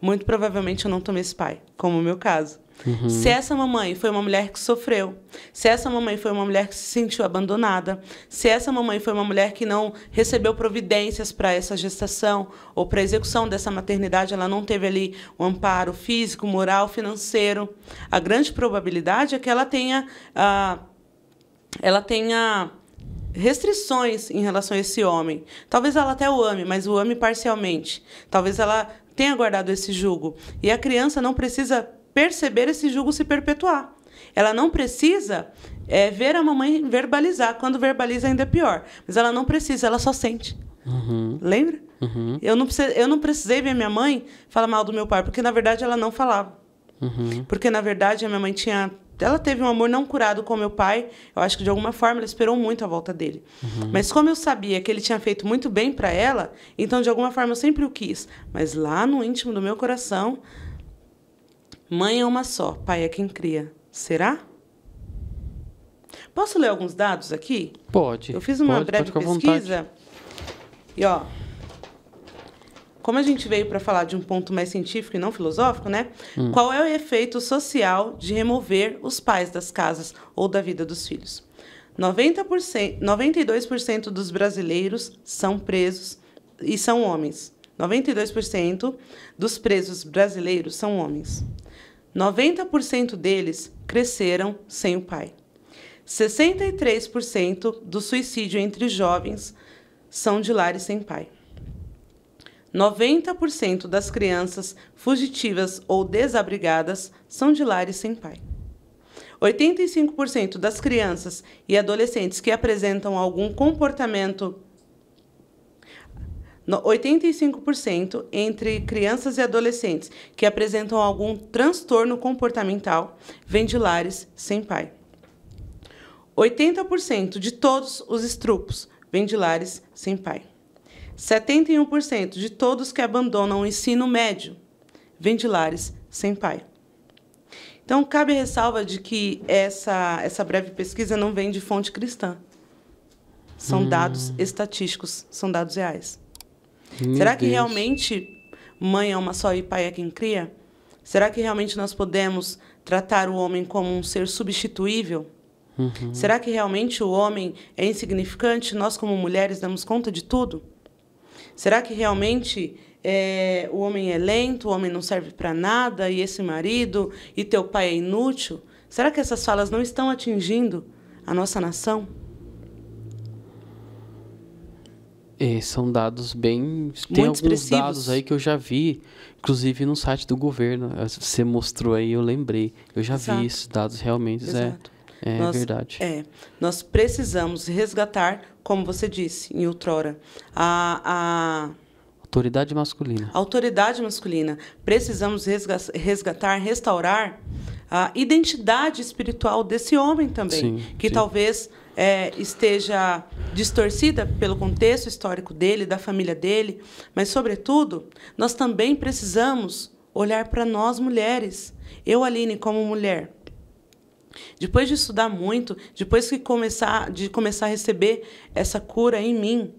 muito provavelmente eu não tomei esse pai, como o meu caso. Uhum. Se essa mamãe foi uma mulher que sofreu, se essa mamãe foi uma mulher que se sentiu abandonada, se essa mamãe foi uma mulher que não recebeu providências para essa gestação ou para a execução dessa maternidade, ela não teve ali o um amparo físico, moral, financeiro, a grande probabilidade é que ela tenha, ah, ela tenha restrições em relação a esse homem. Talvez ela até o ame, mas o ame parcialmente. Talvez ela tenha guardado esse jugo. E a criança não precisa perceber esse julgo se perpetuar. Ela não precisa é, ver a mamãe verbalizar. Quando verbaliza, ainda é pior. Mas ela não precisa, ela só sente. Uhum. Lembra? Uhum. Eu, não precisei, eu não precisei ver minha mãe falar mal do meu pai, porque na verdade ela não falava. Uhum. Porque na verdade a minha mãe tinha. Ela teve um amor não curado com meu pai. Eu acho que de alguma forma ela esperou muito a volta dele. Uhum. Mas como eu sabia que ele tinha feito muito bem para ela, então de alguma forma eu sempre o quis. Mas lá no íntimo do meu coração, Mãe é uma só, pai é quem cria. Será? Posso ler alguns dados aqui? Pode. Eu fiz uma pode, breve pode pesquisa. E ó, como a gente veio para falar de um ponto mais científico e não filosófico, né? Hum. Qual é o efeito social de remover os pais das casas ou da vida dos filhos? 90%, 92% dos brasileiros são presos e são homens. 92% dos presos brasileiros são homens. 90% deles cresceram sem o pai. 63% do suicídio entre jovens são de lares sem pai. 90% das crianças fugitivas ou desabrigadas são de lares sem pai. 85% das crianças e adolescentes que apresentam algum comportamento 85% entre crianças e adolescentes que apresentam algum transtorno comportamental vêm de lares sem pai. 80% de todos os estrupos vêm de lares sem pai. 71% de todos que abandonam o ensino médio vêm de lares sem pai. Então, cabe ressalva de que essa, essa breve pesquisa não vem de fonte cristã. São hum. dados estatísticos, são dados reais. Meu Será que Deus. realmente mãe é uma só e pai é quem cria? Será que realmente nós podemos tratar o homem como um ser substituível? Uhum. Será que realmente o homem é insignificante? Nós, como mulheres, damos conta de tudo? Será que realmente é, o homem é lento, o homem não serve para nada, e esse marido, e teu pai é inútil? Será que essas falas não estão atingindo a nossa nação? É, são dados bem. Muito tem alguns dados aí que eu já vi, inclusive no site do governo. Eh, você mostrou aí, eu lembrei. Eu já Exato. vi esses dados realmente. É, é nós, verdade. É, nós precisamos resgatar, como você disse em outrora, a, a autoridade masculina. Autoridade masculina. Precisamos resgatar, restaurar a identidade espiritual desse homem também, sim, que sim. talvez é, esteja distorcida pelo contexto histórico dele, da família dele, mas, sobretudo, nós também precisamos olhar para nós mulheres. Eu, Aline, como mulher, depois de estudar muito, depois que começar, de começar a receber essa cura em mim,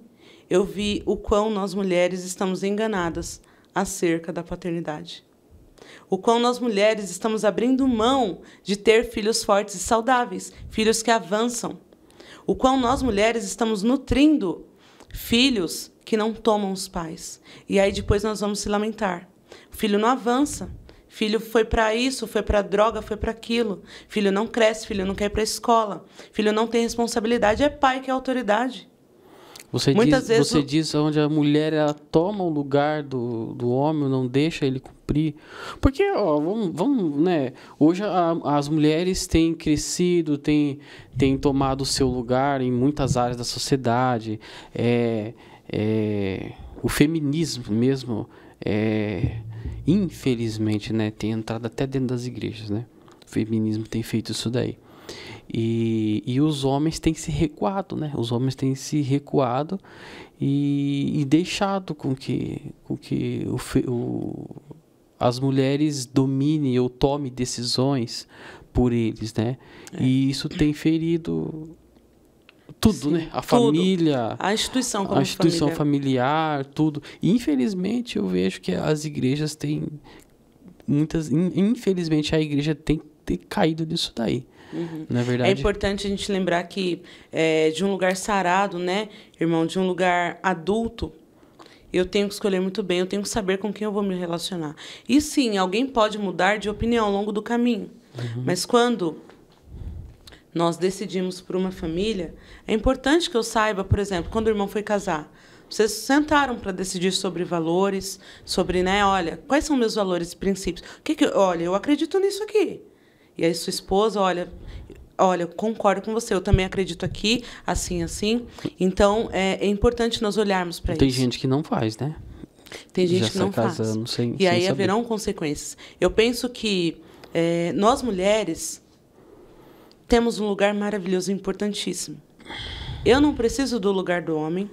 eu vi o quão nós mulheres estamos enganadas acerca da paternidade. O quão nós mulheres estamos abrindo mão de ter filhos fortes e saudáveis, filhos que avançam, o qual nós mulheres estamos nutrindo filhos que não tomam os pais. E aí depois nós vamos se lamentar. filho não avança. Filho foi para isso, foi para droga, foi para aquilo. Filho não cresce, filho não quer ir para escola. Filho não tem responsabilidade, é pai que é autoridade. Você Muitas diz, vezes você diz onde a mulher ela toma o lugar do, do homem, não deixa ele cumprir. Porque, ó, vamos, vamos né? Hoje a, as mulheres têm crescido, têm, têm tomado o seu lugar em muitas áreas da sociedade. É, é, o feminismo mesmo, é, infelizmente, né, tem entrado até dentro das igrejas, né? O feminismo tem feito isso daí. E, e os homens têm se recuado, né? Os homens têm se recuado e, e deixado com que, com que o, o, as mulheres dominem ou tomem decisões por eles, né? É. E isso tem ferido tudo, Sim, né? A tudo. família, a instituição, a instituição família. familiar, tudo. E, infelizmente, eu vejo que as igrejas têm muitas, infelizmente a igreja tem, tem caído disso daí. Uhum. É verdade. É importante a gente lembrar que é, de um lugar sarado, né, irmão, de um lugar adulto, eu tenho que escolher muito bem, eu tenho que saber com quem eu vou me relacionar. E sim, alguém pode mudar de opinião ao longo do caminho. Uhum. Mas quando nós decidimos por uma família, é importante que eu saiba, por exemplo, quando o irmão foi casar, vocês sentaram para decidir sobre valores, sobre, né, olha, quais são meus valores e princípios? O que que, olha, eu acredito nisso aqui. E aí sua esposa, olha, olha, concordo com você, eu também acredito aqui, assim, assim. Então, é, é importante nós olharmos para isso. Tem gente que não faz, né? Tem gente Já que não faz. Sem, e sem aí saber. haverão consequências. Eu penso que é, nós mulheres temos um lugar maravilhoso importantíssimo. Eu não preciso do lugar do homem.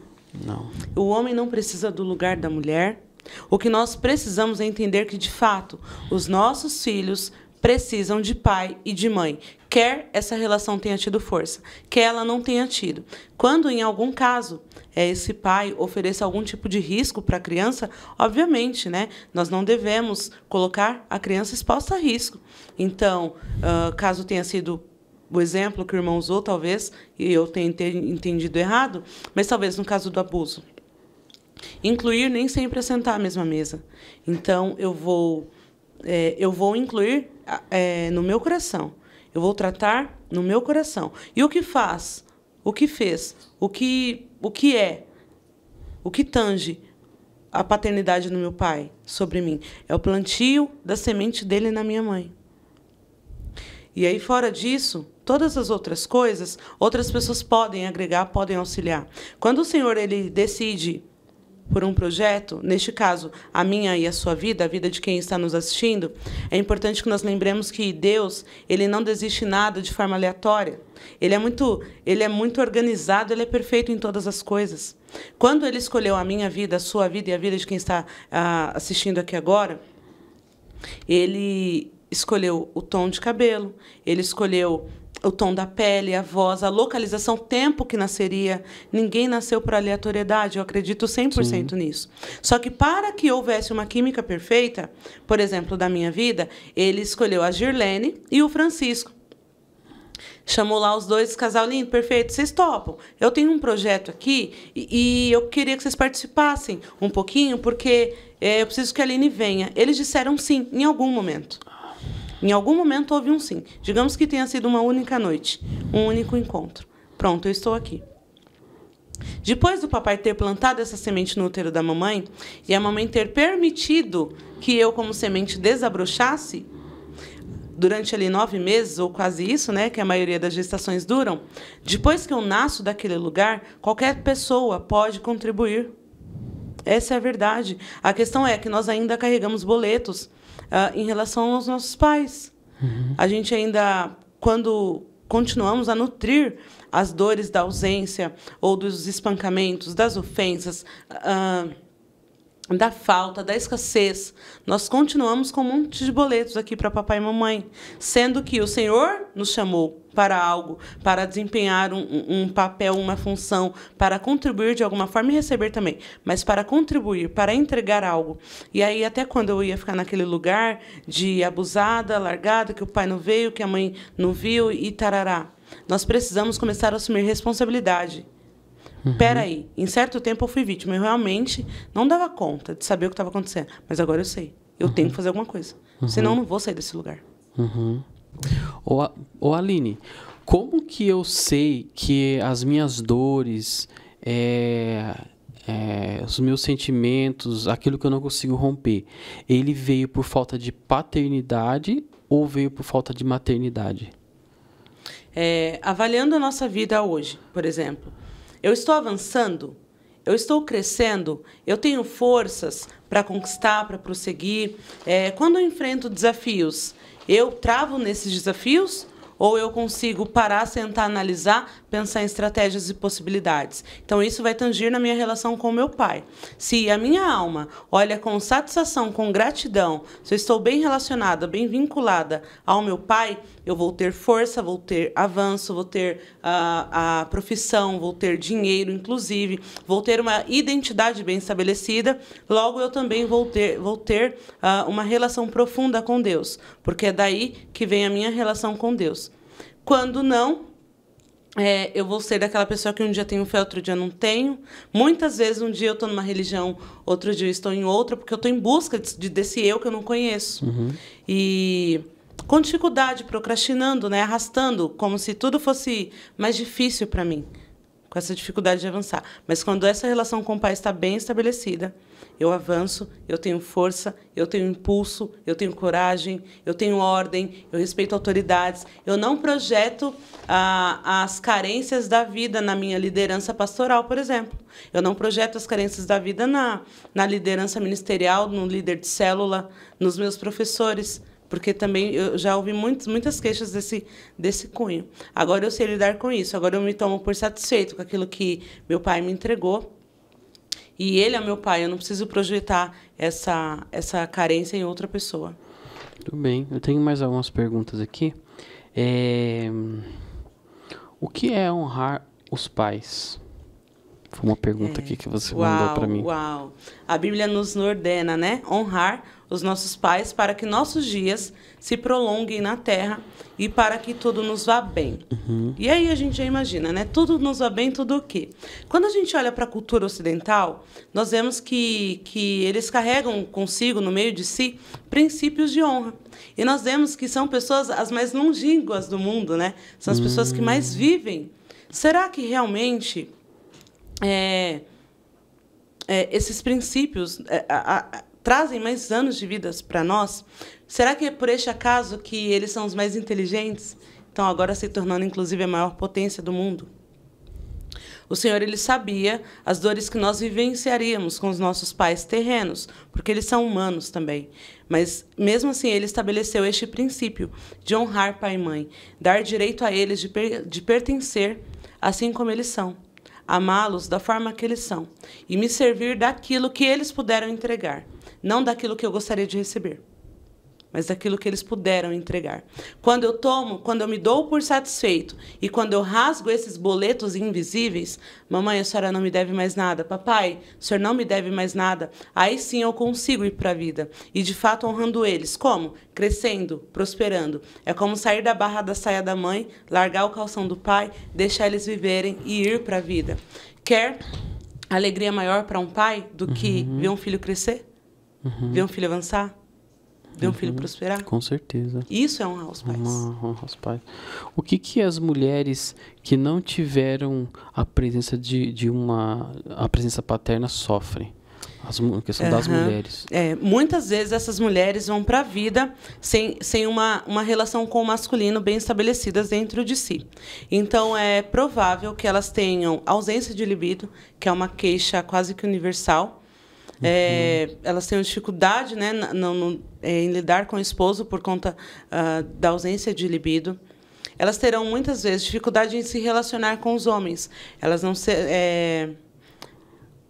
Não. O homem não precisa do lugar da mulher. O que nós precisamos é entender que, de fato, os nossos filhos precisam de pai e de mãe, quer essa relação tenha tido força, quer ela não tenha tido. Quando, em algum caso, é, esse pai ofereça algum tipo de risco para a criança, obviamente, né, nós não devemos colocar a criança exposta a risco. Então, caso tenha sido o exemplo que o irmão usou, talvez, e eu tenha entendido errado, mas talvez no caso do abuso. Incluir nem sempre é sentar à mesma mesa. Então, eu vou, é, eu vou incluir é, no meu coração. Eu vou tratar no meu coração. E o que faz? O que fez? O que, o que é? O que tange a paternidade do meu pai sobre mim? É o plantio da semente dele na minha mãe. E aí, fora disso, todas as outras coisas, outras pessoas podem agregar, podem auxiliar. Quando o Senhor ele decide por um projeto, neste caso, a minha e a sua vida, a vida de quem está nos assistindo, é importante que nós lembremos que Deus, ele não desiste nada de forma aleatória. Ele é muito, ele é muito organizado, ele é perfeito em todas as coisas. Quando ele escolheu a minha vida, a sua vida e a vida de quem está ah, assistindo aqui agora, ele escolheu o tom de cabelo, ele escolheu o tom da pele, a voz, a localização, o tempo que nasceria. Ninguém nasceu por aleatoriedade, eu acredito 100% Sim. nisso. Só que para que houvesse uma química perfeita, por exemplo, da minha vida, ele escolheu a Girlene e o Francisco. Chamou lá os dois, casal lindo, perfeito, vocês topam. Eu tenho um projeto aqui e, e eu queria que vocês participassem um pouquinho, porque é, eu preciso que a Aline venha. Eles disseram sim, em algum momento. Em algum momento houve um sim. Digamos que tenha sido uma única noite, um único encontro. Pronto, eu estou aqui. Depois do papai ter plantado essa semente no útero da mamãe e a mamãe ter permitido que eu, como semente, desabrochasse, durante ali nove meses, ou quase isso, né, que a maioria das gestações duram, depois que eu nasço daquele lugar, qualquer pessoa pode contribuir essa é a verdade. A questão é que nós ainda carregamos boletos uh, em relação aos nossos pais. Uhum. A gente ainda, quando continuamos a nutrir as dores da ausência ou dos espancamentos, das ofensas, uh, da falta, da escassez, nós continuamos com um monte de boletos aqui para papai e mamãe, sendo que o Senhor nos chamou para algo, para desempenhar um, um papel, uma função, para contribuir de alguma forma e receber também, mas para contribuir, para entregar algo. E aí, até quando eu ia ficar naquele lugar de abusada, largada, que o pai não veio, que a mãe não viu e tarará. Nós precisamos começar a assumir responsabilidade. Uhum. Peraí, em certo tempo eu fui vítima. Eu realmente não dava conta de saber o que estava acontecendo. Mas agora eu sei. Eu uhum. tenho que fazer alguma coisa. Uhum. Senão eu não vou sair desse lugar. Uhum. Ô, ô Aline, como que eu sei que as minhas dores, é, é, os meus sentimentos, aquilo que eu não consigo romper, ele veio por falta de paternidade ou veio por falta de maternidade? É, avaliando a nossa vida hoje, por exemplo, eu estou avançando, eu estou crescendo, eu tenho forças para conquistar, para prosseguir. É, quando eu enfrento desafios, eu travo nesses desafios ou eu consigo parar, sentar, analisar, pensar em estratégias e possibilidades. Então, isso vai tangir na minha relação com o meu pai. Se a minha alma olha com satisfação, com gratidão, se eu estou bem relacionada, bem vinculada ao meu pai, eu vou ter força, vou ter avanço, vou ter a, ah, a profissão, vou ter dinheiro, inclusive, vou ter uma identidade bem estabelecida. Logo, eu também vou ter, vou ter uh, uma relação profunda com Deus, porque é daí que vem a minha relação com Deus. Quando não, é, eu vou ser daquela pessoa que um dia tenho fé, outro dia não tenho. Muitas vezes, um dia eu estou numa religião, outro dia eu estou em outra, porque eu estou em busca de, desse eu que eu não conheço. Uhum. E com dificuldade, procrastinando, né, arrastando, como se tudo fosse mais difícil para mim com essa dificuldade de avançar. Mas quando essa relação com o pai está bem estabelecida, eu avanço, eu tenho força, eu tenho impulso, eu tenho coragem, eu tenho ordem, eu respeito autoridades, eu não projeto ah, as carências da vida na minha liderança pastoral, por exemplo. Eu não projeto as carências da vida na, na liderança ministerial, no líder de célula, nos meus professores. Porque também eu já ouvi muito, muitas queixas desse, desse cunho. Agora eu sei lidar com isso, agora eu me tomo por satisfeito com aquilo que meu pai me entregou. E ele é meu pai, eu não preciso projetar essa, essa carência em outra pessoa. Tudo bem, eu tenho mais algumas perguntas aqui. É... O que é honrar os pais? Foi uma pergunta é. aqui que você uau, mandou para mim. Uau! A Bíblia nos ordena, né? Honrar os nossos pais, para que nossos dias se prolonguem na terra e para que tudo nos vá bem. Uhum. E aí a gente já imagina, né? Tudo nos vá bem, tudo o quê? Quando a gente olha para a cultura ocidental, nós vemos que, que eles carregam consigo, no meio de si, princípios de honra. E nós vemos que são pessoas as mais longínquas do mundo, né? São as uhum. pessoas que mais hum. vivem. Será que realmente. É, é, esses princípios, é, a, a, trazem mais anos de vidas para nós? Será que é por este acaso que eles são os mais inteligentes? Então, agora se tornando, inclusive, a maior potência do mundo? O Senhor ele sabia as dores que nós vivenciaríamos com os nossos pais terrenos, porque eles são humanos também. Mas mesmo assim ele estabeleceu este princípio de honrar pai e mãe, dar direito a eles de, per de pertencer assim como eles são, amá-los da forma que eles são e me servir daquilo que eles puderam entregar não daquilo que eu gostaria de receber, mas daquilo que eles puderam entregar. Quando eu tomo, quando eu me dou por satisfeito e quando eu rasgo esses boletos invisíveis, mamãe, a senhora não me deve mais nada, papai, o senhor não me deve mais nada, aí sim eu consigo ir para a vida. E de fato honrando eles. Como? Crescendo, prosperando. É como sair da barra da saia da mãe, largar o calção do pai, deixar eles viverem e ir para a vida. Quer alegria maior para um pai do que uhum. ver um filho crescer? Uhum. Ver um filho avançar. Ver uhum. um filho uhum. prosperar. Com certeza. Isso é honrar os pais. Uma, honra os pais. O que que as mulheres que não tiveram a presença de, de uma... a presença paterna sofrem? As, a questão uhum. das mulheres. É, muitas vezes essas mulheres vão para a vida sem, sem uma, uma relação com o masculino bem estabelecidas dentro de si. Então, é provável que elas tenham ausência de libido, que é uma queixa quase que universal, Uhum. É, elas têm dificuldade né, no, no, é, em lidar com o esposo por conta uh, da ausência de libido. Elas terão muitas vezes dificuldade em se relacionar com os homens. Elas não se, é,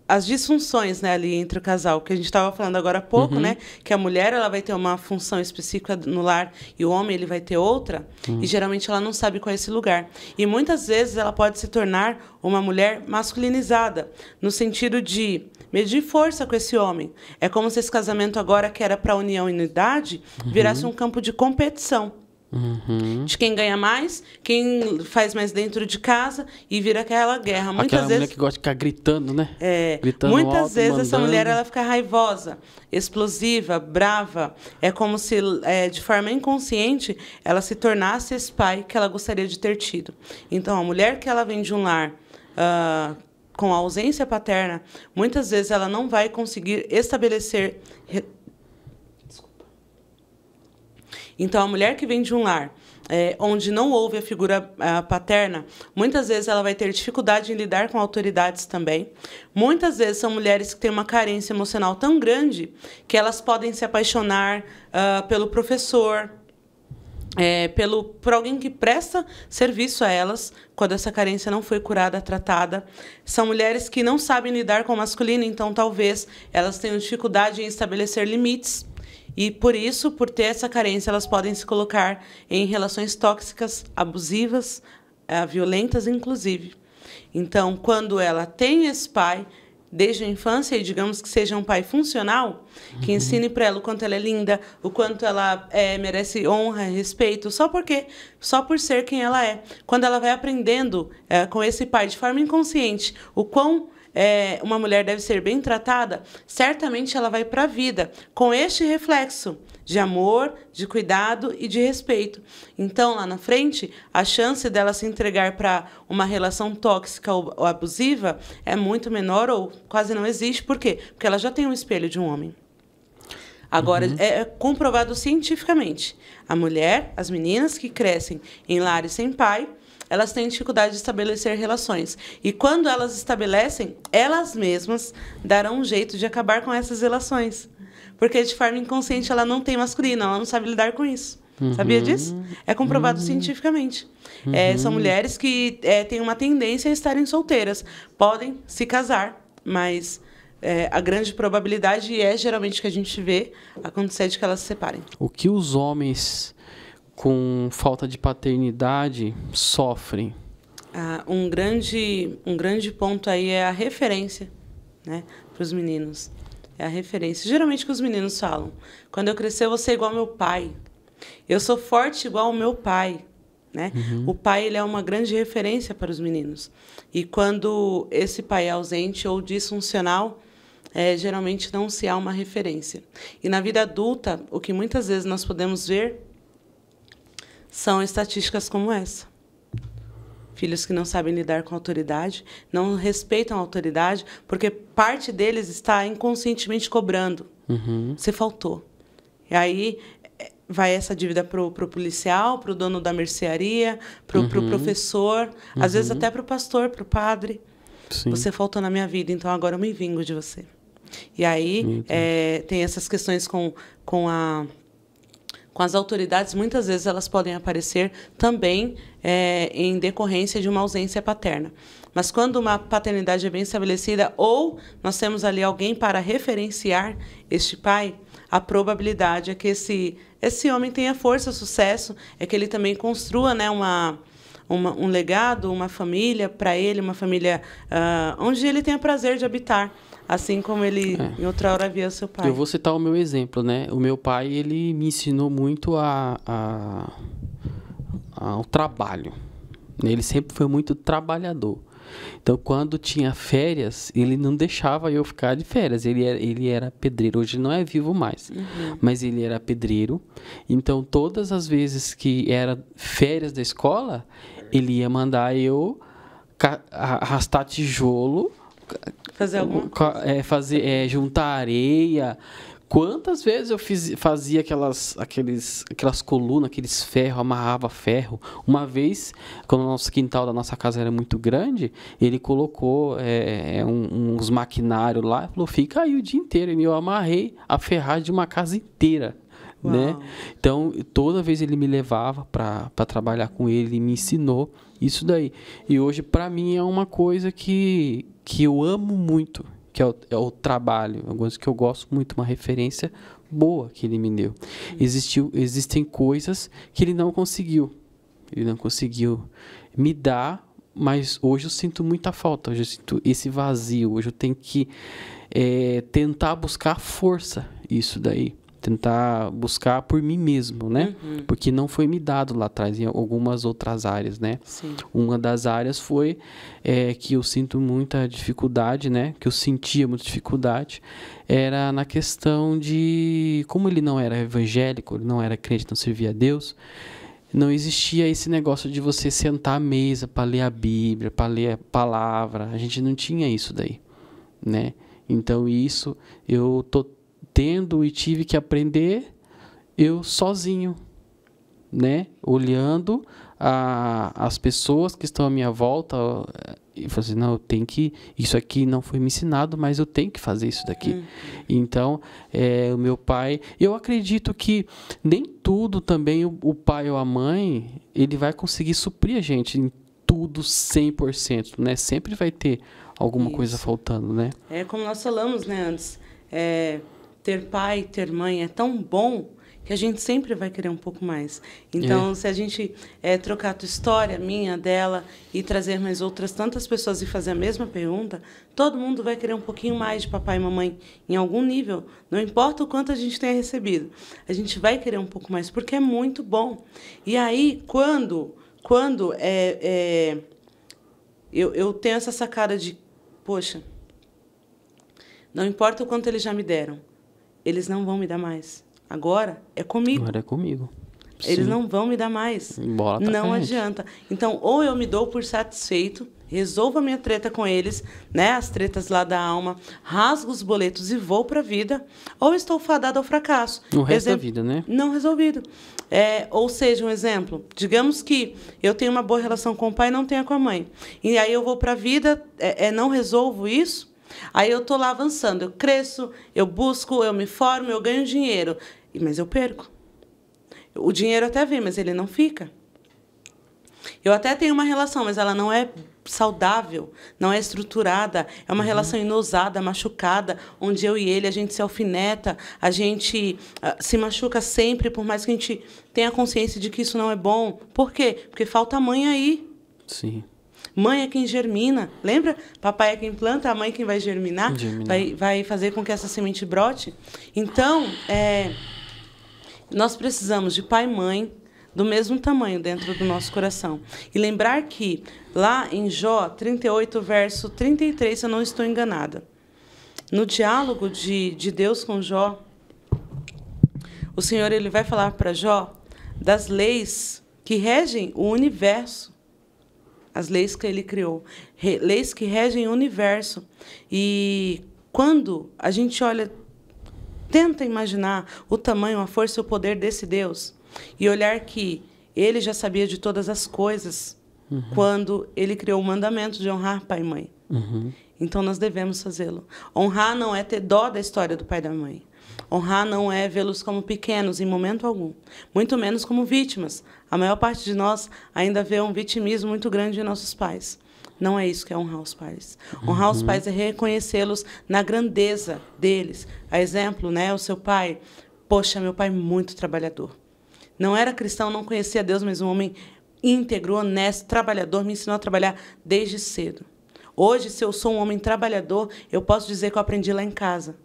as disfunções né, ali entre o casal, que a gente estava falando agora há pouco, uhum. né, que a mulher ela vai ter uma função específica no lar e o homem ele vai ter outra, uhum. e geralmente ela não sabe qual é esse lugar. E muitas vezes ela pode se tornar uma mulher masculinizada, no sentido de Medir força com esse homem. É como se esse casamento agora, que era para união e unidade, uhum. virasse um campo de competição. Uhum. De quem ganha mais, quem faz mais dentro de casa e vira aquela guerra. Muitas aquela vezes, mulher que gosta de ficar gritando, né? É, gritando muitas alto, vezes mandando. essa mulher ela fica raivosa, explosiva, brava. É como se, é, de forma inconsciente, ela se tornasse esse pai que ela gostaria de ter tido. Então, a mulher que ela vem de um lar. Uh, com a ausência paterna, muitas vezes ela não vai conseguir estabelecer. Re... Desculpa. Então, a mulher que vem de um lar é, onde não houve a figura a, paterna, muitas vezes ela vai ter dificuldade em lidar com autoridades também. Muitas vezes são mulheres que têm uma carência emocional tão grande que elas podem se apaixonar uh, pelo professor, é, pelo, por alguém que presta serviço a elas quando essa carência não foi curada, tratada. São mulheres que não sabem lidar com o masculino, então talvez elas tenham dificuldade em estabelecer limites. E por isso, por ter essa carência, elas podem se colocar em relações tóxicas, abusivas, eh, violentas, inclusive. Então, quando ela tem esse pai, desde a infância e digamos que seja um pai funcional, que uhum. ensine para ela o quanto ela é linda, o quanto ela é, merece honra, respeito, só porque, só por ser quem ela é. Quando ela vai aprendendo é, com esse pai de forma inconsciente o quão é, uma mulher deve ser bem tratada, certamente ela vai para a vida com este reflexo de amor, de cuidado e de respeito. Então, lá na frente, a chance dela se entregar para uma relação tóxica ou abusiva é muito menor ou quase não existe. Por quê? Porque ela já tem um espelho de um homem. Agora, uhum. é comprovado cientificamente. A mulher, as meninas que crescem em lares sem pai, elas têm dificuldade de estabelecer relações. E quando elas estabelecem, elas mesmas darão um jeito de acabar com essas relações. Porque de forma inconsciente ela não tem masculina, ela não sabe lidar com isso. Uhum. Sabia disso? É comprovado uhum. cientificamente. Uhum. É, são uhum. mulheres que é, têm uma tendência a estarem solteiras. Podem se casar, mas é, a grande probabilidade é geralmente que a gente vê acontecer de que elas se separem. O que os homens com falta de paternidade sofrem? Ah, um, grande, um grande ponto aí é a referência né, para os meninos. É a referência. Geralmente que os meninos falam. Quando eu crescer, eu vou ser igual ao meu pai. Eu sou forte igual ao meu pai. Né? Uhum. O pai ele é uma grande referência para os meninos. E quando esse pai é ausente ou disfuncional, é, geralmente não se há uma referência. E na vida adulta, o que muitas vezes nós podemos ver são estatísticas como essa filhos que não sabem lidar com a autoridade, não respeitam a autoridade, porque parte deles está inconscientemente cobrando. Uhum. Você faltou. E aí eh, vai essa dívida pro, o policial, pro dono da mercearia, pro, uhum. pro professor, uhum. às vezes uhum. até pro pastor, pro padre. Sim. Você faltou na minha vida, então agora eu me vingo de você. E aí é, tem essas questões com, com a com as autoridades, muitas vezes elas podem aparecer também é, em decorrência de uma ausência paterna. Mas quando uma paternidade é bem estabelecida ou nós temos ali alguém para referenciar este pai, a probabilidade é que esse, esse homem tenha força, sucesso, é que ele também construa né, uma, uma um legado, uma família para ele, uma família uh, onde ele tenha prazer de habitar. Assim como ele é. em outra hora via seu pai. Eu vou citar o meu exemplo, né? O meu pai, ele me ensinou muito a, a, ao trabalho. Né? Ele sempre foi muito trabalhador. Então, quando tinha férias, ele não deixava eu ficar de férias. Ele era, ele era pedreiro. Hoje não é vivo mais, uhum. mas ele era pedreiro. Então, todas as vezes que era férias da escola, ele ia mandar eu arrastar tijolo fazer alguma coisa. É, fazer, é, juntar areia. Quantas vezes eu fiz, fazia aquelas, aqueles, aquelas colunas, aqueles ferros, amarrava ferro. Uma vez, quando o nosso quintal da nossa casa era muito grande, ele colocou é, é um, uns maquinários lá, falou, fica aí o dia inteiro. E eu amarrei a ferragem de uma casa inteira. Uau. Né? Então, toda vez ele me levava para trabalhar com ele, ele me ensinou isso daí. E hoje, para mim, é uma coisa que, que eu amo muito, que é o, é o trabalho, é uma coisa que eu gosto muito, uma referência boa que ele me deu. Existiu, existem coisas que ele não conseguiu. Ele não conseguiu me dar, mas hoje eu sinto muita falta, hoje eu sinto esse vazio, hoje eu tenho que é, tentar buscar força isso daí tentar buscar por mim mesmo, né? Uhum. Porque não foi me dado lá atrás em algumas outras áreas, né? Sim. Uma das áreas foi é, que eu sinto muita dificuldade, né? Que eu sentia muita dificuldade era na questão de como ele não era evangélico, ele não era crente, não servia a Deus não existia esse negócio de você sentar à mesa para ler a Bíblia, para ler a palavra. A gente não tinha isso daí, né? Então isso eu tô tendo e tive que aprender eu sozinho, né? Olhando a, as pessoas que estão à minha volta eh, e falando assim, não, eu tenho que isso aqui não foi me ensinado, mas eu tenho que fazer isso daqui. Uhum. Então, é, o meu pai, eu acredito que nem tudo também o, o pai ou a mãe ele vai conseguir suprir a gente em tudo 100%, né? Sempre vai ter alguma isso. coisa faltando, né? É como nós falamos, né, antes. É, ter pai, ter mãe é tão bom que a gente sempre vai querer um pouco mais. Então, é. se a gente é, trocar a tua história, minha, dela, e trazer mais outras tantas pessoas e fazer a mesma pergunta, todo mundo vai querer um pouquinho mais de papai e mamãe em algum nível. Não importa o quanto a gente tenha recebido, a gente vai querer um pouco mais, porque é muito bom. E aí, quando, quando é, é eu, eu tenho essa sacada de, poxa, não importa o quanto eles já me deram, eles não vão me dar mais. Agora é comigo. Agora é comigo. Sim. Eles não vão me dar mais. Bola não frente. adianta. Então, ou eu me dou por satisfeito, resolvo a minha treta com eles, né, as tretas lá da alma, rasgo os boletos e vou para a vida, ou estou fadado ao fracasso. O resto da vida, né? Não resolvido. É, ou seja, um exemplo, digamos que eu tenho uma boa relação com o pai e não tenho com a mãe. E aí eu vou para a vida, é, é, não resolvo isso, Aí eu tô lá avançando, eu cresço, eu busco, eu me formo, eu ganho dinheiro, mas eu perco. O dinheiro até vem, mas ele não fica. Eu até tenho uma relação, mas ela não é saudável, não é estruturada, é uma uhum. relação inusada machucada, onde eu e ele a gente se alfineta, a gente uh, se machuca sempre, por mais que a gente tenha consciência de que isso não é bom. Por quê? Porque falta mãe aí. Sim. Mãe é quem germina. Lembra? Papai é quem planta, a mãe é quem vai germinar, germinar. Vai, vai fazer com que essa semente brote. Então, é, nós precisamos de pai e mãe do mesmo tamanho dentro do nosso coração. E lembrar que lá em Jó 38, verso 33, se eu não estou enganada, no diálogo de, de Deus com Jó, o Senhor ele vai falar para Jó das leis que regem o universo as leis que ele criou, leis que regem o universo. E quando a gente olha, tenta imaginar o tamanho, a força e o poder desse Deus, e olhar que ele já sabia de todas as coisas uhum. quando ele criou o mandamento de honrar pai e mãe. Uhum. Então nós devemos fazê-lo. Honrar não é ter dó da história do pai e da mãe. Honrar não é vê-los como pequenos em momento algum, muito menos como vítimas. A maior parte de nós ainda vê um vitimismo muito grande em nossos pais. Não é isso que é honrar os pais. Honrar uhum. os pais é reconhecê-los na grandeza deles. A exemplo, né, o seu pai, poxa, meu pai é muito trabalhador. Não era cristão, não conhecia Deus, mas um homem íntegro, honesto, trabalhador, me ensinou a trabalhar desde cedo. Hoje, se eu sou um homem trabalhador, eu posso dizer que eu aprendi lá em casa.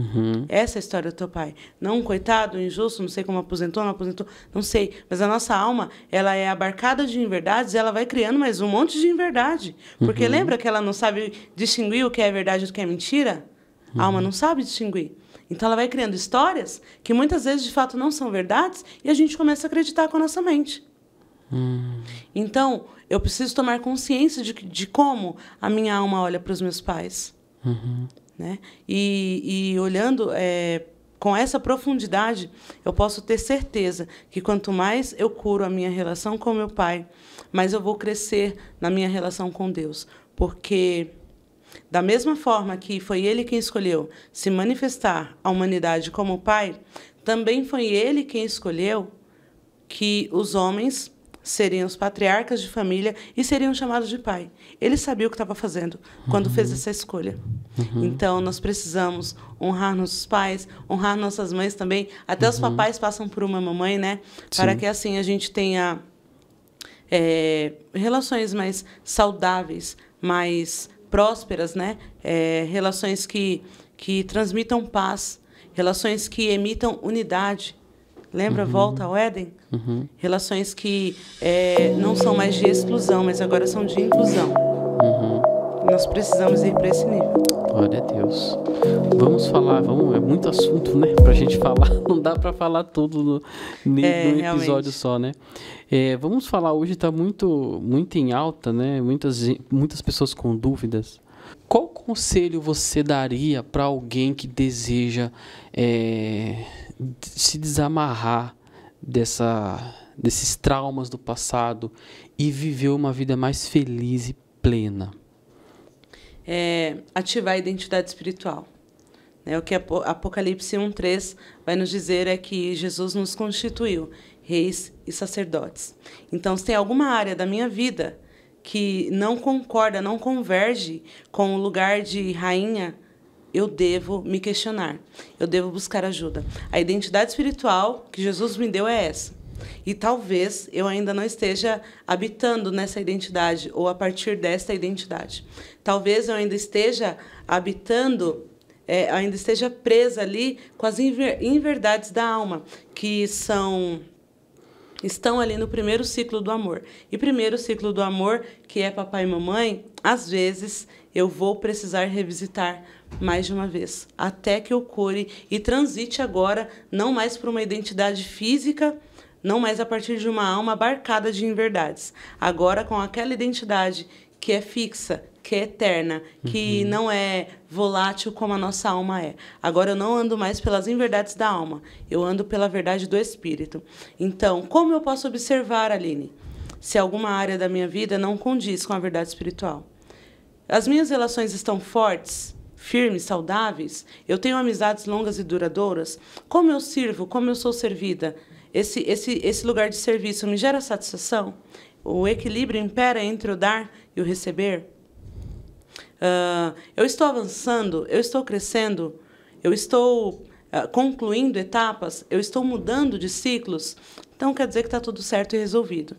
Uhum. Essa é a história do teu pai. Não, coitado, injusto, não sei como aposentou, não aposentou, não sei. Mas a nossa alma, ela é abarcada de inverdades e ela vai criando mais um monte de inverdade. Porque uhum. lembra que ela não sabe distinguir o que é verdade e o que é mentira? Uhum. A alma não sabe distinguir. Então ela vai criando histórias que muitas vezes de fato não são verdades e a gente começa a acreditar com a nossa mente. Hum. Então eu preciso tomar consciência de, de como a minha alma olha para os meus pais. Uhum. Né? E, e olhando é, com essa profundidade, eu posso ter certeza que quanto mais eu curo a minha relação com meu pai, mais eu vou crescer na minha relação com Deus. Porque, da mesma forma que foi ele quem escolheu se manifestar à humanidade como pai, também foi ele quem escolheu que os homens seriam os patriarcas de família e seriam chamados de pai. Ele sabia o que estava fazendo quando uhum. fez essa escolha. Uhum. Então, nós precisamos honrar nossos pais, honrar nossas mães também. Até uhum. os papais passam por uma mamãe, né? Sim. Para que assim a gente tenha é, relações mais saudáveis, mais prósperas, né? É, relações que, que transmitam paz, relações que emitam unidade Lembra? Uhum. Volta ao Éden? Uhum. Relações que é, não são mais de exclusão, mas agora são de inclusão. Uhum. Nós precisamos ir para esse nível. Glória a Deus. Vamos falar, vamos, é muito assunto, né? Para a gente falar, não dá para falar tudo no, no é, num episódio realmente. só, né? É, vamos falar, hoje está muito, muito em alta, né? Muitas, muitas pessoas com dúvidas. Qual conselho você daria para alguém que deseja é, se desamarrar dessa, desses traumas do passado e viver uma vida mais feliz e plena? É, ativar a identidade espiritual. é O que Apocalipse 1,3 vai nos dizer é que Jesus nos constituiu reis e sacerdotes. Então, se tem alguma área da minha vida que não concorda, não converge com o lugar de rainha eu devo me questionar, eu devo buscar ajuda. A identidade espiritual que Jesus me deu é essa. E talvez eu ainda não esteja habitando nessa identidade ou a partir dessa identidade. Talvez eu ainda esteja habitando, é, ainda esteja presa ali com as inverdades da alma, que são estão ali no primeiro ciclo do amor. E primeiro ciclo do amor, que é papai e mamãe, às vezes eu vou precisar revisitar mais de uma vez, até que eu cure e transite agora não mais para uma identidade física, não mais a partir de uma alma abarcada de inverdades, agora com aquela identidade que é fixa, que é eterna, que uhum. não é volátil como a nossa alma é. Agora eu não ando mais pelas inverdades da alma, eu ando pela verdade do espírito. Então, como eu posso observar, Aline, se alguma área da minha vida não condiz com a verdade espiritual? As minhas relações estão fortes? firmes, saudáveis? Eu tenho amizades longas e duradouras? Como eu sirvo? Como eu sou servida? Esse, esse, esse lugar de serviço me gera satisfação? O equilíbrio impera entre o dar e o receber? Ah, eu estou avançando, eu estou crescendo, eu estou uh, concluindo etapas, eu estou mudando de ciclos. Então quer dizer que está tudo certo e resolvido.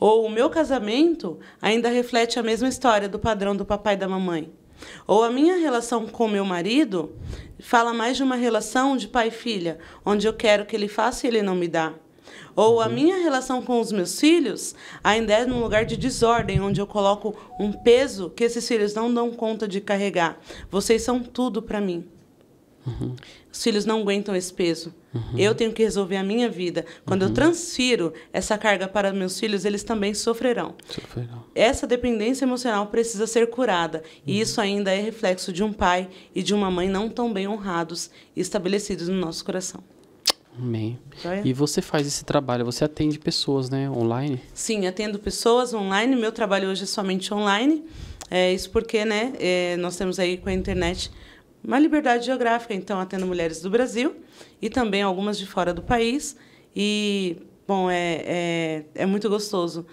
Ou o meu casamento ainda reflete a mesma história do padrão do papai e da mamãe. Ou a minha relação com meu marido fala mais de uma relação de pai e filha, onde eu quero que ele faça e ele não me dá. Ou a uhum. minha relação com os meus filhos ainda é num lugar de desordem, onde eu coloco um peso que esses filhos não dão conta de carregar. Vocês são tudo para mim. Uhum. Os filhos não aguentam esse peso. Uhum. Eu tenho que resolver a minha vida. Quando uhum. eu transfiro essa carga para meus filhos, eles também sofrerão. sofrerão. Essa dependência emocional precisa ser curada. E uhum. isso ainda é reflexo de um pai e de uma mãe não tão bem honrados e estabelecidos no nosso coração. Amém. E você faz esse trabalho, você atende pessoas, né, online? Sim, atendo pessoas online. Meu trabalho hoje é somente online. É isso porque, né, é, nós temos aí com a internet uma liberdade geográfica, então atendo mulheres do Brasil e também algumas de fora do país. E, bom, é, é, é muito gostoso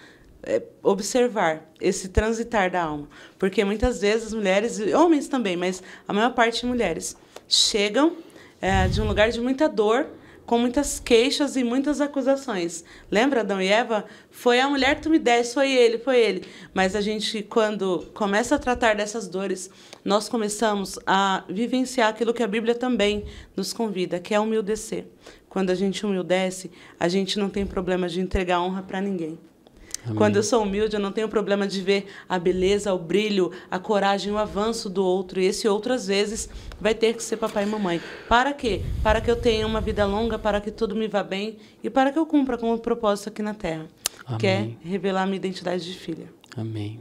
é, observar esse transitar da alma. Porque muitas vezes as mulheres, homens também, mas a maior parte mulheres, chegam é, de um lugar de muita dor com muitas queixas e muitas acusações. Lembra Adão e Eva? Foi a mulher que tu me deste, foi ele, foi ele. Mas a gente, quando começa a tratar dessas dores, nós começamos a vivenciar aquilo que a Bíblia também nos convida, que é humildecer. Quando a gente humildece, a gente não tem problema de entregar honra para ninguém. Amém. Quando eu sou humilde, eu não tenho problema de ver a beleza, o brilho, a coragem, o avanço do outro. E esse outro, às vezes, vai ter que ser papai e mamãe. Para quê? Para que eu tenha uma vida longa, para que tudo me vá bem e para que eu cumpra com o propósito aqui na Terra, Amém. que é revelar a minha identidade de filha. Amém.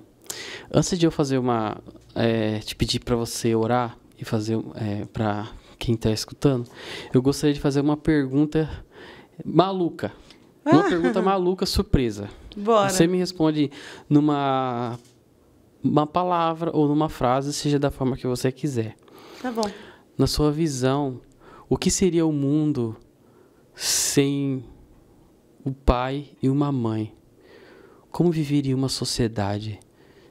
Antes de eu fazer uma. É, te pedir para você orar e fazer. É, para quem está escutando, eu gostaria de fazer uma pergunta maluca uma ah. pergunta maluca, surpresa. Bora. Você me responde numa uma palavra ou numa frase, seja da forma que você quiser. Tá bom. Na sua visão, o que seria o mundo sem o pai e uma mãe? Como viveria uma sociedade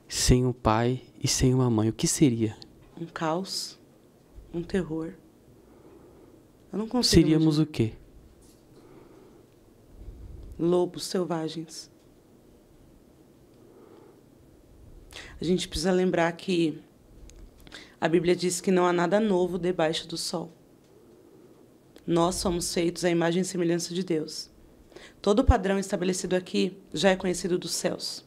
sem um pai e sem uma mãe? O que seria? Um caos, um terror. Eu não consigo. Seríamos imaginar. o quê? lobos selvagens. A gente precisa lembrar que a Bíblia diz que não há nada novo debaixo do sol. Nós somos feitos à imagem e semelhança de Deus. Todo o padrão estabelecido aqui já é conhecido dos céus.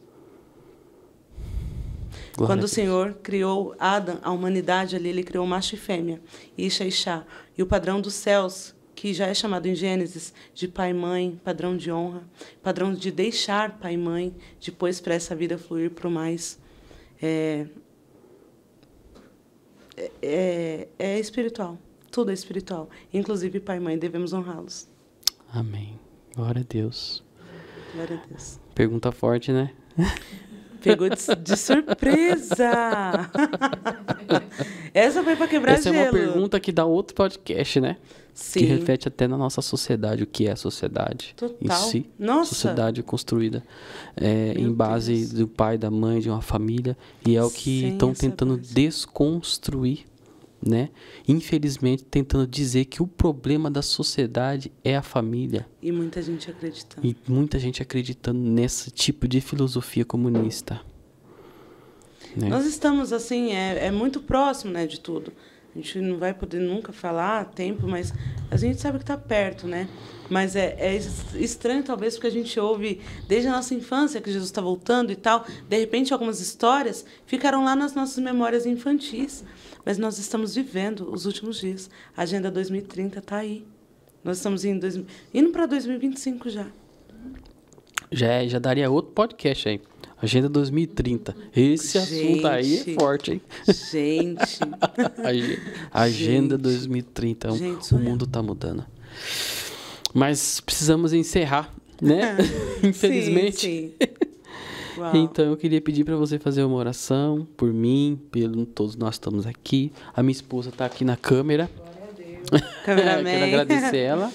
Glória Quando o Senhor criou Adão, a humanidade ali, ele criou macho e fêmea, Isha e Chá. E o padrão dos céus que já é chamado em Gênesis de pai e mãe, padrão de honra, padrão de deixar pai e mãe, depois para essa vida fluir para o mais. É, é, é espiritual, tudo é espiritual. Inclusive, pai e mãe, devemos honrá-los. Amém. Glória a Deus. Glória a Deus. Pergunta forte, né? Pegou de, de surpresa! Essa foi para quebrar Essa gelo. Essa é uma pergunta que dá outro podcast, né? Sim. Que reflete até na nossa sociedade, o que é a sociedade Total. em si. Nossa. Sociedade construída é, em base Deus. do pai, da mãe, de uma família. E é o que estão é tentando desconstruir né? Infelizmente, tentando dizer que o problema da sociedade é a família. E muita gente acreditando. E muita gente acreditando nesse tipo de filosofia comunista. Né? Nós estamos, assim, é, é muito próximo né, de tudo. A gente não vai poder nunca falar a tempo, mas a gente sabe que está perto, né? Mas é, é, estranho, talvez, porque a gente ouve desde a nossa infância que Jesus está voltando e tal. De repente, algumas histórias ficaram lá nas nossas memórias infantis. Mas nós estamos vivendo os últimos dias. A Agenda 2030 está aí. Nós estamos indo, indo para 2025 já. Já, é, já daria outro podcast aí. Agenda 2030. Esse gente, assunto aí é forte, hein? Gente. Agenda gente, 2030. Gente, o mundo está mudando. Mas precisamos encerrar, né? Infelizmente. Sim, sim. Então eu queria pedir para você fazer uma oração por mim, pelo todos nós estamos aqui. A minha esposa está aqui na câmera. Glória a Deus. Quero agradecer ela.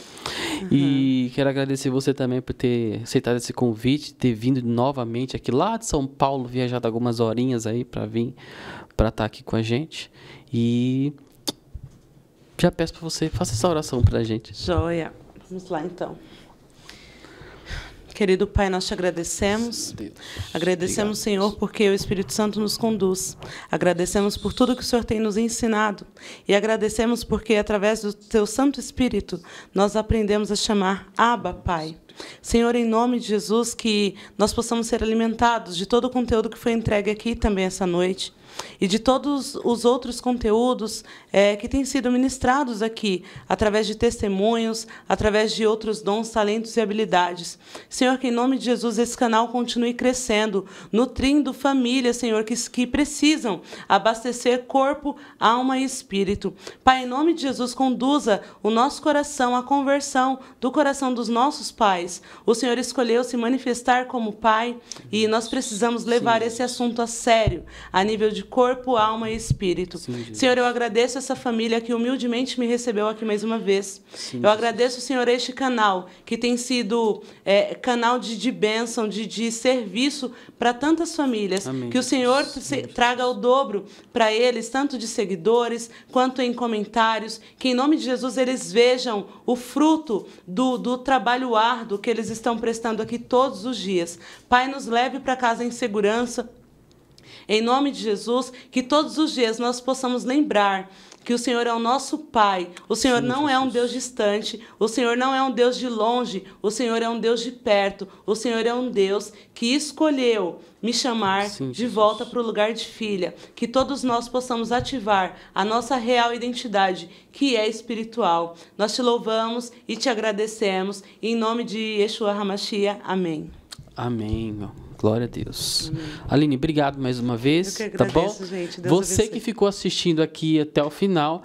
Uhum. E quero agradecer você também por ter aceitado esse convite, ter vindo novamente aqui lá de São Paulo, viajado algumas horinhas aí para vir, para estar tá aqui com a gente. E já peço para você, faça essa oração para a gente. Joia. Vamos lá então. Querido Pai, nós te agradecemos. Agradecemos, Senhor, porque o Espírito Santo nos conduz. Agradecemos por tudo que o Senhor tem nos ensinado. E agradecemos porque, através do teu Santo Espírito, nós aprendemos a chamar Abba, Pai. Senhor, em nome de Jesus, que nós possamos ser alimentados de todo o conteúdo que foi entregue aqui também essa noite e de todos os outros conteúdos é, que têm sido ministrados aqui, através de testemunhos, através de outros dons, talentos e habilidades. Senhor, que em nome de Jesus esse canal continue crescendo, nutrindo famílias, Senhor, que, que precisam abastecer corpo, alma e espírito. Pai, em nome de Jesus, conduza o nosso coração à conversão do coração dos nossos pais. O Senhor escolheu se manifestar como Pai e nós precisamos levar Sim. esse assunto a sério, a nível de corpo, alma e espírito. Sim, Senhor, eu agradeço essa família que humildemente me recebeu aqui mais uma vez. Sim, eu agradeço, Senhor, este canal que tem sido é, canal de, de bênção, de, de serviço para tantas famílias. Amém. Que o Senhor traga o dobro para eles, tanto de seguidores quanto em comentários. Que em nome de Jesus eles vejam o fruto do, do trabalho árduo que eles estão prestando aqui todos os dias. Pai, nos leve para casa em segurança em nome de Jesus, que todos os dias nós possamos lembrar que o Senhor é o nosso Pai. O Senhor não é um Deus distante, o Senhor não é um Deus de longe, o Senhor é um Deus de perto. O Senhor é um Deus que escolheu me chamar Sim, de volta para o lugar de filha. Que todos nós possamos ativar a nossa real identidade, que é espiritual. Nós te louvamos e te agradecemos. Em nome de Yeshua Hamashia. Amém. Amém. Glória a Deus. Amém. Aline, obrigado mais uma vez. Eu que agradeço, tá bom? Gente, Você abençoe. que ficou assistindo aqui até o final,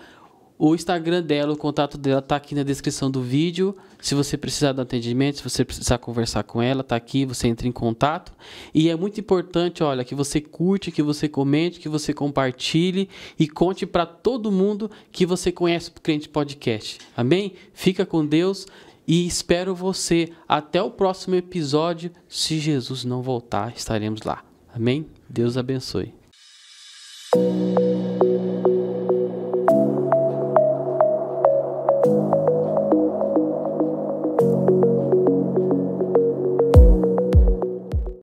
o Instagram dela, o contato dela está aqui na descrição do vídeo. Se você precisar do atendimento, se você precisar conversar com ela, está aqui, você entra em contato. E é muito importante, olha, que você curte, que você comente, que você compartilhe e conte para todo mundo que você conhece o Crente Podcast. Amém? Fica com Deus. E espero você até o próximo episódio. Se Jesus não voltar, estaremos lá. Amém? Deus abençoe.